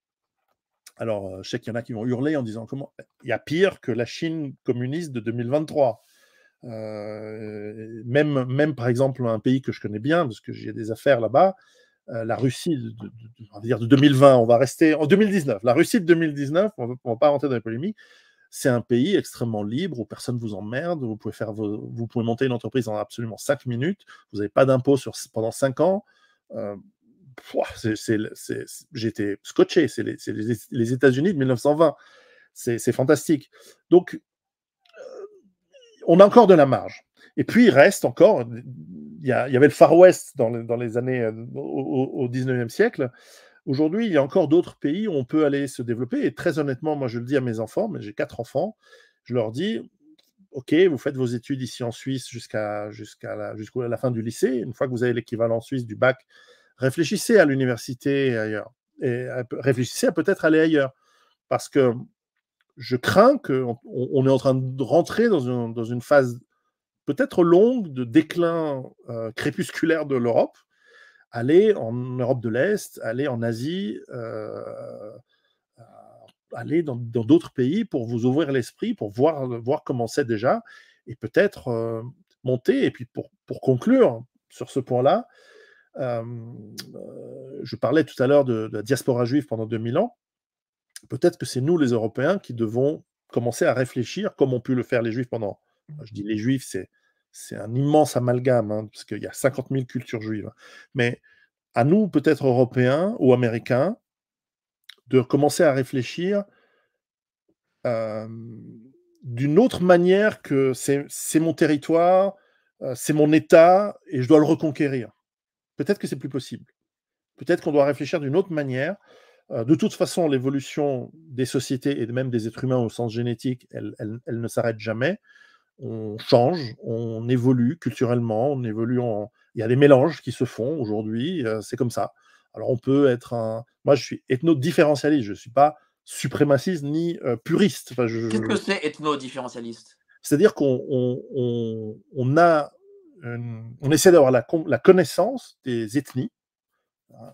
Alors, euh, je sais qu'il y en a qui vont hurler en disant comment il y a pire que la Chine communiste de 2023. Euh, même, même par exemple un pays que je connais bien, parce que j'ai des affaires là-bas, euh, la Russie de, dire de 2020, on va rester en 2019, la Russie de 2019, on ne va pas rentrer dans les polémiques, c'est un pays extrêmement libre où personne vous emmerde, vous pouvez, faire vous pouvez monter une entreprise en absolument 5 minutes, vous n'avez pas d'impôt pendant 5 ans. Euh, J'étais scotché, c'est les, les États-Unis de 1920, c'est fantastique. Donc on a encore de la marge. Et puis, il reste encore, il y, avait le Far West dans, les années euh, au, 19e siècle. Aujourd'hui, il y a encore d'autres pays où on peut aller se développer. Et très honnêtement, moi, je le dis à mes enfants, mais j'ai quatre enfants, je leur dis, OK, vous faites vos études ici en Suisse jusqu'à jusqu'à la, la fin du lycée. Une fois que vous avez l'équivalent suisse du bac, réfléchissez à l'université ailleurs. Et euh, réfléchissez à peut-être aller ailleurs. Parce que je crains qu'on on est en train de rentrer dans une, phase peut-être longue de déclin euh, crépusculaire de l'Europe, aller en Europe de l'Est, aller en Asie, euh, euh, aller dans d'autres pays pour vous ouvrir l'esprit, pour voir, voir comment c'est déjà, et peut-être monter. Et puis pour, conclure sur ce point-là, je parlais tout à l'heure de, la diaspora juive pendant 2000 ans peut-être que c'est nous, les Européens, qui devons commencer à réfléchir comme ont pu le faire les Juifs pendant. Mmh. Je dis les Juifs, c'est, c'est un immense amalgame, hein, parce qu'il y a 50 000 cultures juives. Hein. Mais à nous, peut-être Européens ou Américains, de commencer à réfléchir d'une autre manière que c'est, c'est mon territoire, euh, c'est mon État, et je dois le reconquérir. Peut-être que c'est plus possible. Peut-être qu'on doit réfléchir d'une autre manière euh, de toute façon, l'évolution des sociétés et même des êtres humains au sens génétique, elle, ne s'arrête jamais. On change, on évolue culturellement, on évolue en... Il y a des mélanges qui se font aujourd'hui, euh, c'est comme ça. Alors on peut être un... Moi, je suis ethno-différentialiste, je ne suis pas suprémaciste ni euh, puriste. Qu'est-ce que c'est ethno-différentialiste C'est-à-dire qu'on on, essaie d'avoir la connaissance des ethnies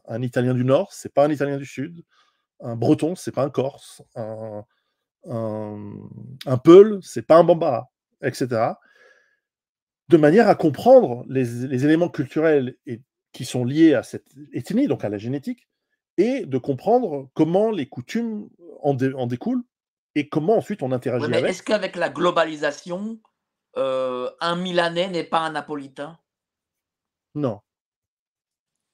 un Italien du Nord, c'est pas un Italien du Sud. Un Breton, c'est pas un Corse. Un, un, ce n'est c'est pas un Bambara, etc. De manière à comprendre les, éléments culturels qui sont liés à cette ethnie, donc à la génétique, et de comprendre comment les coutumes en, découlent et comment ensuite on interagit avec. Est-ce qu'avec la globalisation, euh, un Milanais n'est pas un Napolitain Non.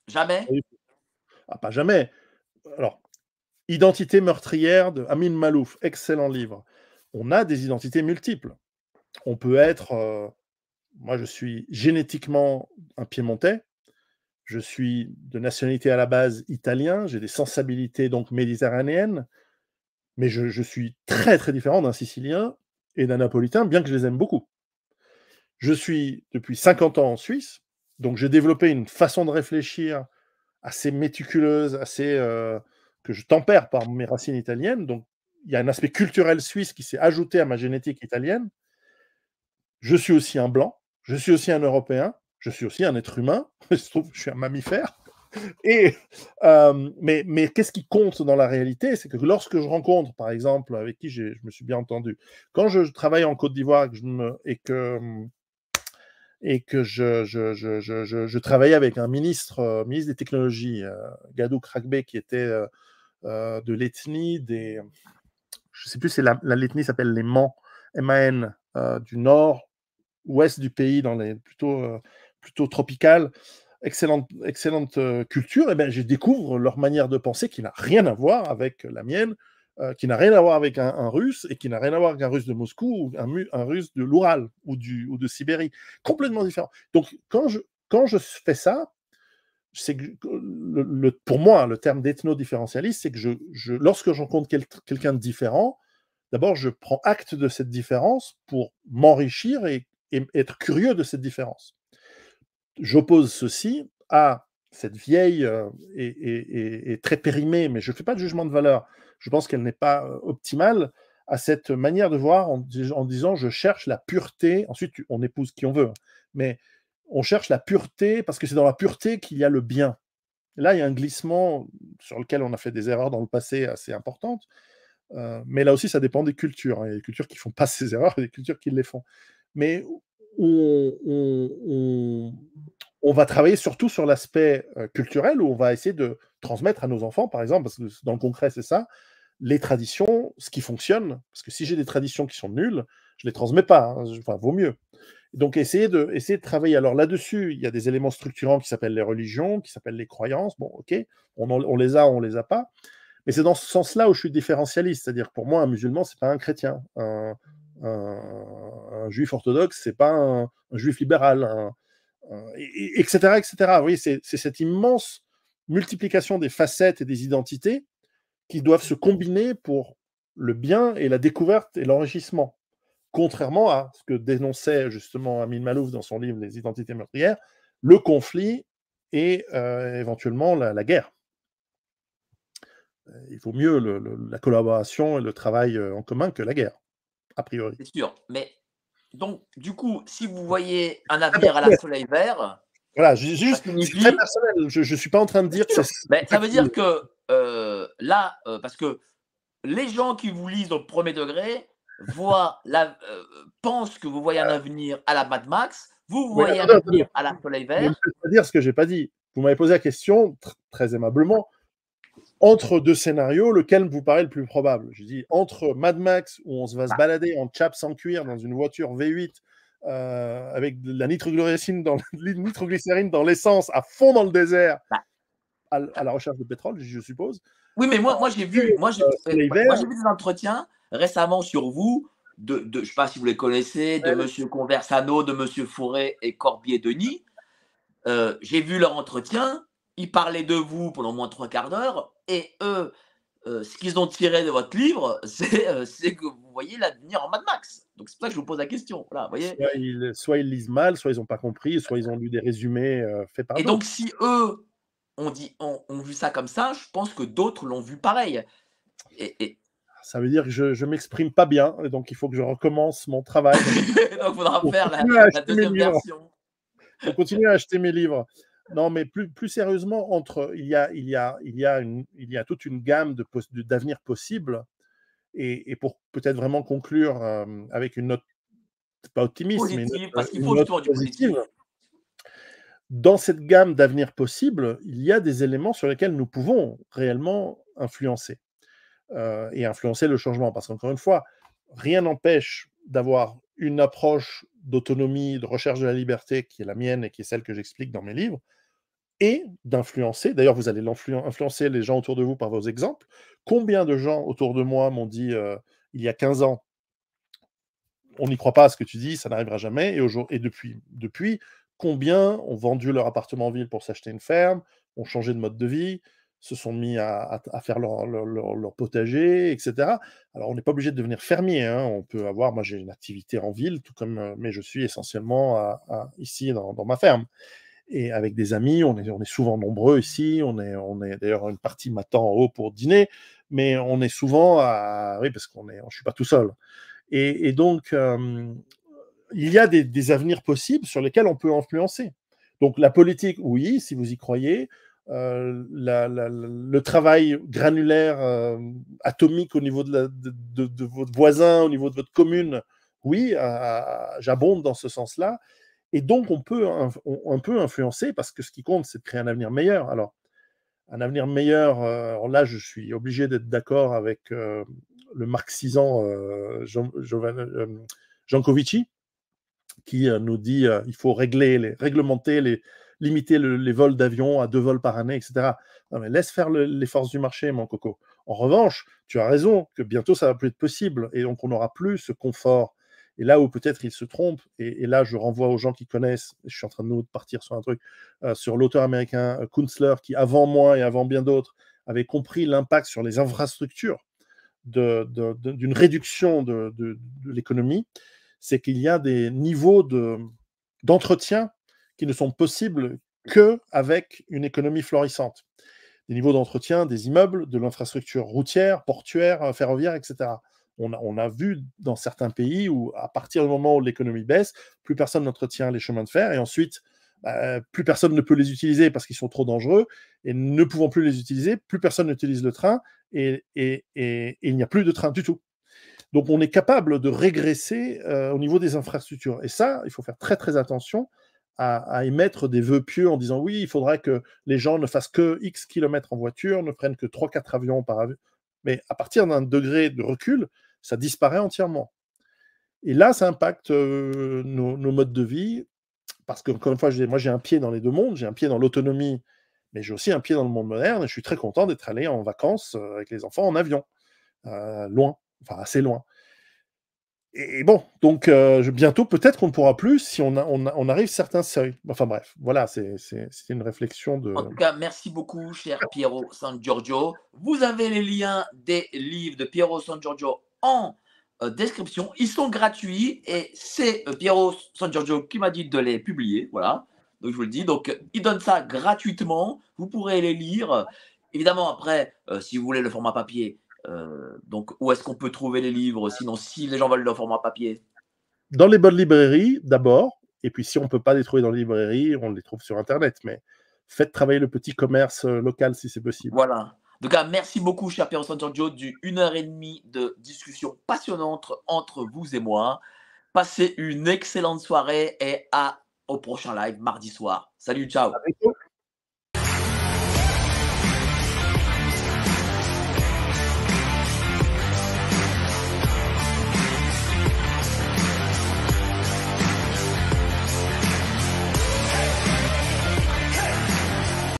Jamais ah, ah, Pas jamais. Alors, Identité meurtrière de Amin Malouf, excellent livre. On a des identités multiples. On peut être, euh, moi je suis génétiquement un Piémontais, je suis de nationalité à la base italien, j'ai des sensibilités donc méditerranéennes, mais je, je suis très très différent d'un Sicilien et d'un Napolitain, bien que je les aime beaucoup. Je suis depuis 50 ans en Suisse, donc j'ai développé une façon de réfléchir assez méticuleuse, assez euh, que je tempère par mes racines italiennes. Donc il y a un aspect culturel suisse qui s'est ajouté à ma génétique italienne. Je suis aussi un blanc, je suis aussi un Européen, je suis aussi un être humain. je trouve je suis un mammifère. Et, euh, mais, mais qu'est-ce qui compte dans la réalité C'est que lorsque je rencontre, par exemple, avec qui je me suis bien entendu, quand je travaille en Côte d'Ivoire et que, hum, et que je, travaillais avec un ministre, euh, ministre des Technologies, euh, Gadou Kragbe qui était euh, de l'ethnie des. Je ne sais plus c'est la, l'ethnie s'appelle les Mans, MAN, du nord-ouest du pays, dans les plutôt, plutôt tropicales. Excellente, excellente culture. Et eh bien, je découvre leur manière de penser qui n'a rien à voir avec la mienne. Euh, qui n'a rien à voir avec un, russe et qui n'a rien à voir avec un russe de Moscou ou un, russe de l'Oural ou, du, ou de Sibérie. Complètement différent. Donc, quand je, quand je fais ça, c'est le, pour moi, le terme d'ethno-différentialiste, c'est que je, je lorsque j'encontre quel, quelqu'un de différent, d'abord, je prends acte de cette différence pour m'enrichir et, être curieux de cette différence. J'oppose ceci à cette vieille euh, et, et, et, très périmée, mais je ne fais pas de jugement de valeur, je pense qu'elle n'est pas euh, optimale à cette manière de voir en, en, disant je cherche la pureté. Ensuite, on épouse qui on veut, hein, mais on cherche la pureté parce que c'est dans la pureté qu'il y a le bien. Là, il y a un glissement sur lequel on a fait des erreurs dans le passé assez importantes, euh, mais là aussi, ça dépend des cultures. Hein. Il y a des cultures qui font pas ces erreurs et des cultures qui les font. Mais on, on va travailler surtout sur l'aspect euh, culturel où on va essayer de transmettre à nos enfants, par exemple, parce que dans le concret, c'est ça, les traditions, ce qui fonctionne, parce que si j'ai des traditions qui sont nulles, je les transmets pas, hein, enfin, vaut mieux. Donc, essayer de, essayer de travailler. Alors là-dessus, il y a des éléments structurants qui s'appellent les religions, qui s'appellent les croyances. Bon, ok, on, les a, on les a pas. Mais c'est dans ce sens-là où je suis différentialiste. C'est-à-dire, pour moi, un musulman, c'est pas un chrétien. Un, juif orthodoxe, c'est pas un, juif libéral. etc. etc. Oui, c'est cette immense multiplication des facettes et des identités doivent se combiner pour le bien et la découverte et l'enrichissement. Contrairement à ce que dénonçait justement Amin Malouf dans son livre Les identités meurtrières, le conflit et euh, éventuellement la, guerre. Euh, il vaut mieux la collaboration et le travail euh, en commun que la guerre, a priori. C'est sûr. Mais donc, du coup, si vous voyez un ah, avenir bah, à la soleil vert, voilà, juste juste très personnel. Je ne suis pas en train de dire que ça veut dire que euh, là, euh, parce que les gens qui vous lisent au premier degré voient la, euh, pensent que vous voyez un avenir à la Mad Max, vous, voyez un avenir à la Soleil Vert. Je peux dire ce que j'ai pas dit. Vous m'avez posé la question très aimablement. Entre deux scénarios, lequel vous paraît le plus probable Je dis entre Mad Max où on se va se ah. balader en chap sans cuir dans une voiture V8 euh, avec de la nitroglycérine dans, nitroglycérine dans l'essence à fond dans le désert bah. à, la recherche de pétrole, je suppose. Oui, mais moi, moi j'ai vu, moi, j'ai, euh, des entretiens récemment sur vous, de, je ne sais pas si vous les connaissez, de euh. M. Conversano, de M. Fourré et Corbier-Denis. j'ai vu leur entretien, ils parlaient de vous pendant moins trois quarts d'heure, et eux, euh, ce qu'ils ont tiré de votre livre, euh, c'est que vous voyez l'avenir en Mad Max. Donc c'est pour ça que je vous pose la question. Voilà, voyez soit, ils, lisent mal, soit ils n'ont pas compris, soit ils ont lu des résumés euh, faits par Et donc si eux ont, dit, vu ça comme ça, je pense que d'autres l'ont vu pareil. Et, Ça veut dire que je ne m'exprime pas bien, donc il faut que je recommence mon travail. donc il faudra faire la, la deuxième version. Il faut continuer à acheter mes livres non, mais plus, plus sérieusement, entre, il, y a, il, y a, il, y a il y a toute une gamme d'avenirs possibles. Et, et pour peut-être vraiment conclure avec une note, pas optimiste, mais parce qu'il faut Dans cette gamme d'avenirs possibles, il y a des éléments sur lesquels nous pouvons réellement influencer. et influencer le changement. Parce qu'encore une fois, rien n'empêche d'avoir une approche d'autonomie, de recherche de la liberté qui est la mienne et qui est celle que j'explique dans mes livres, et d'influencer, d'ailleurs vous allez influencer les gens autour de vous par vos exemples, combien de gens autour de moi m'ont dit euh, il y a 15 ans, on n'y croit pas à ce que tu dis, ça n'arrivera jamais, et, et depuis, depuis, combien ont vendu leur appartement en ville pour s'acheter une ferme, ont changé de mode de vie, se sont mis à, faire leur, leur, potager, etc. Alors, on n'est pas obligé de devenir fermier. Hein. On peut avoir, moi, j'ai une activité en ville, tout comme, euh, mais je suis essentiellement ici dans, ma ferme. Et avec des amis, on est, on est souvent nombreux ici. On est, on est d'ailleurs une partie m'attend en haut pour dîner, mais on est souvent à, oui, parce qu'on est, je suis pas tout seul. Et, donc, il y a des, des avenirs possibles sur lesquels on peut influencer. Donc la politique, oui, si vous y croyez. Euh, le travail granulaire euh, atomique au niveau de, de, votre voisin, au niveau de votre commune, oui, j'abonde dans ce sens-là. Et donc, on peut, un influencer parce que ce qui compte, c'est de créer un avenir meilleur. Alors, un avenir meilleur, euh, là, je suis obligé d'être d'accord avec le marxisant Jean, Jankovici, qui nous dit il faut régler réglementer les, limiter les vols d'avion à deux vols par année, etc. laisse faire les forces du marché, mon coco. En revanche, tu as raison que bientôt ça va plus être possible et donc on n'aura plus ce confort. Et là où peut-être il se trompe, et, là je renvoie aux gens qui connaissent, je suis en train de partir sur un truc, euh, sur l'auteur américain euh, qui avant moi et avant bien d'autres avait compris l'impact sur les infrastructures d'une de, de, réduction de, l'économie, c'est qu'il y a des niveaux d'entretien ne sont possibles qu'avec une économie florissante. Des niveaux d'entretien, des immeubles, de l'infrastructure routière, portuaire, euh, ferroviaire, etc. On a, vu dans certains pays où, à partir du moment où l'économie baisse, plus personne n'entretient les chemins de fer et ensuite, bah, plus personne ne peut les utiliser parce qu'ils sont trop dangereux et ne pouvant plus les utiliser, plus personne n'utilise le train et, il n'y a plus de train du tout. Donc on est capable de régresser euh, au niveau des infrastructures. Et ça, il faut faire très très attention à, émettre des vœux pieux en disant oui, il faudrait que les gens ne fassent que X kilomètres en voiture, ne prennent que 3-4 avions par avion. Mais à partir d'un degré de recul, ça disparaît entièrement. Et là, ça impacte euh, nos, modes de vie, parce que, comme une fois, je disais, moi j'ai un pied dans les deux mondes, j'ai un pied dans l'autonomie, mais j'ai aussi un pied dans le monde moderne, et je suis très content d'être allé en vacances euh, avec les enfants en avion, euh, loin, enfin assez loin et bon, donc euh, bientôt, peut-être qu'on ne pourra plus si on, on, arrive certains seuils. Enfin bref, voilà, c'est une réflexion de. En tout cas, merci beaucoup, cher Piero San Giorgio. Vous avez les liens des livres de Piero San Giorgio en euh, description. Ils sont gratuits et c'est euh, Piero San Giorgio qui m'a dit de les publier. Voilà, donc je vous le dis. Donc, il donne ça gratuitement. Vous pourrez les lire. Évidemment, après, si vous voulez le format papier, euh, donc, où est-ce qu'on peut trouver les livres Sinon, si les gens veulent le format papier Dans les bonnes librairies, d'abord. Et puis, si on ne peut pas les trouver dans les librairies, on les trouve sur Internet. Mais faites travailler le petit commerce euh, local si c'est possible. Voilà. En tout cas, merci beaucoup, cher Pierre San Giorgio, du heure et demie de discussion passionnante entre vous et moi. Passez une excellente soirée et à au prochain live mardi soir. Salut, ciao.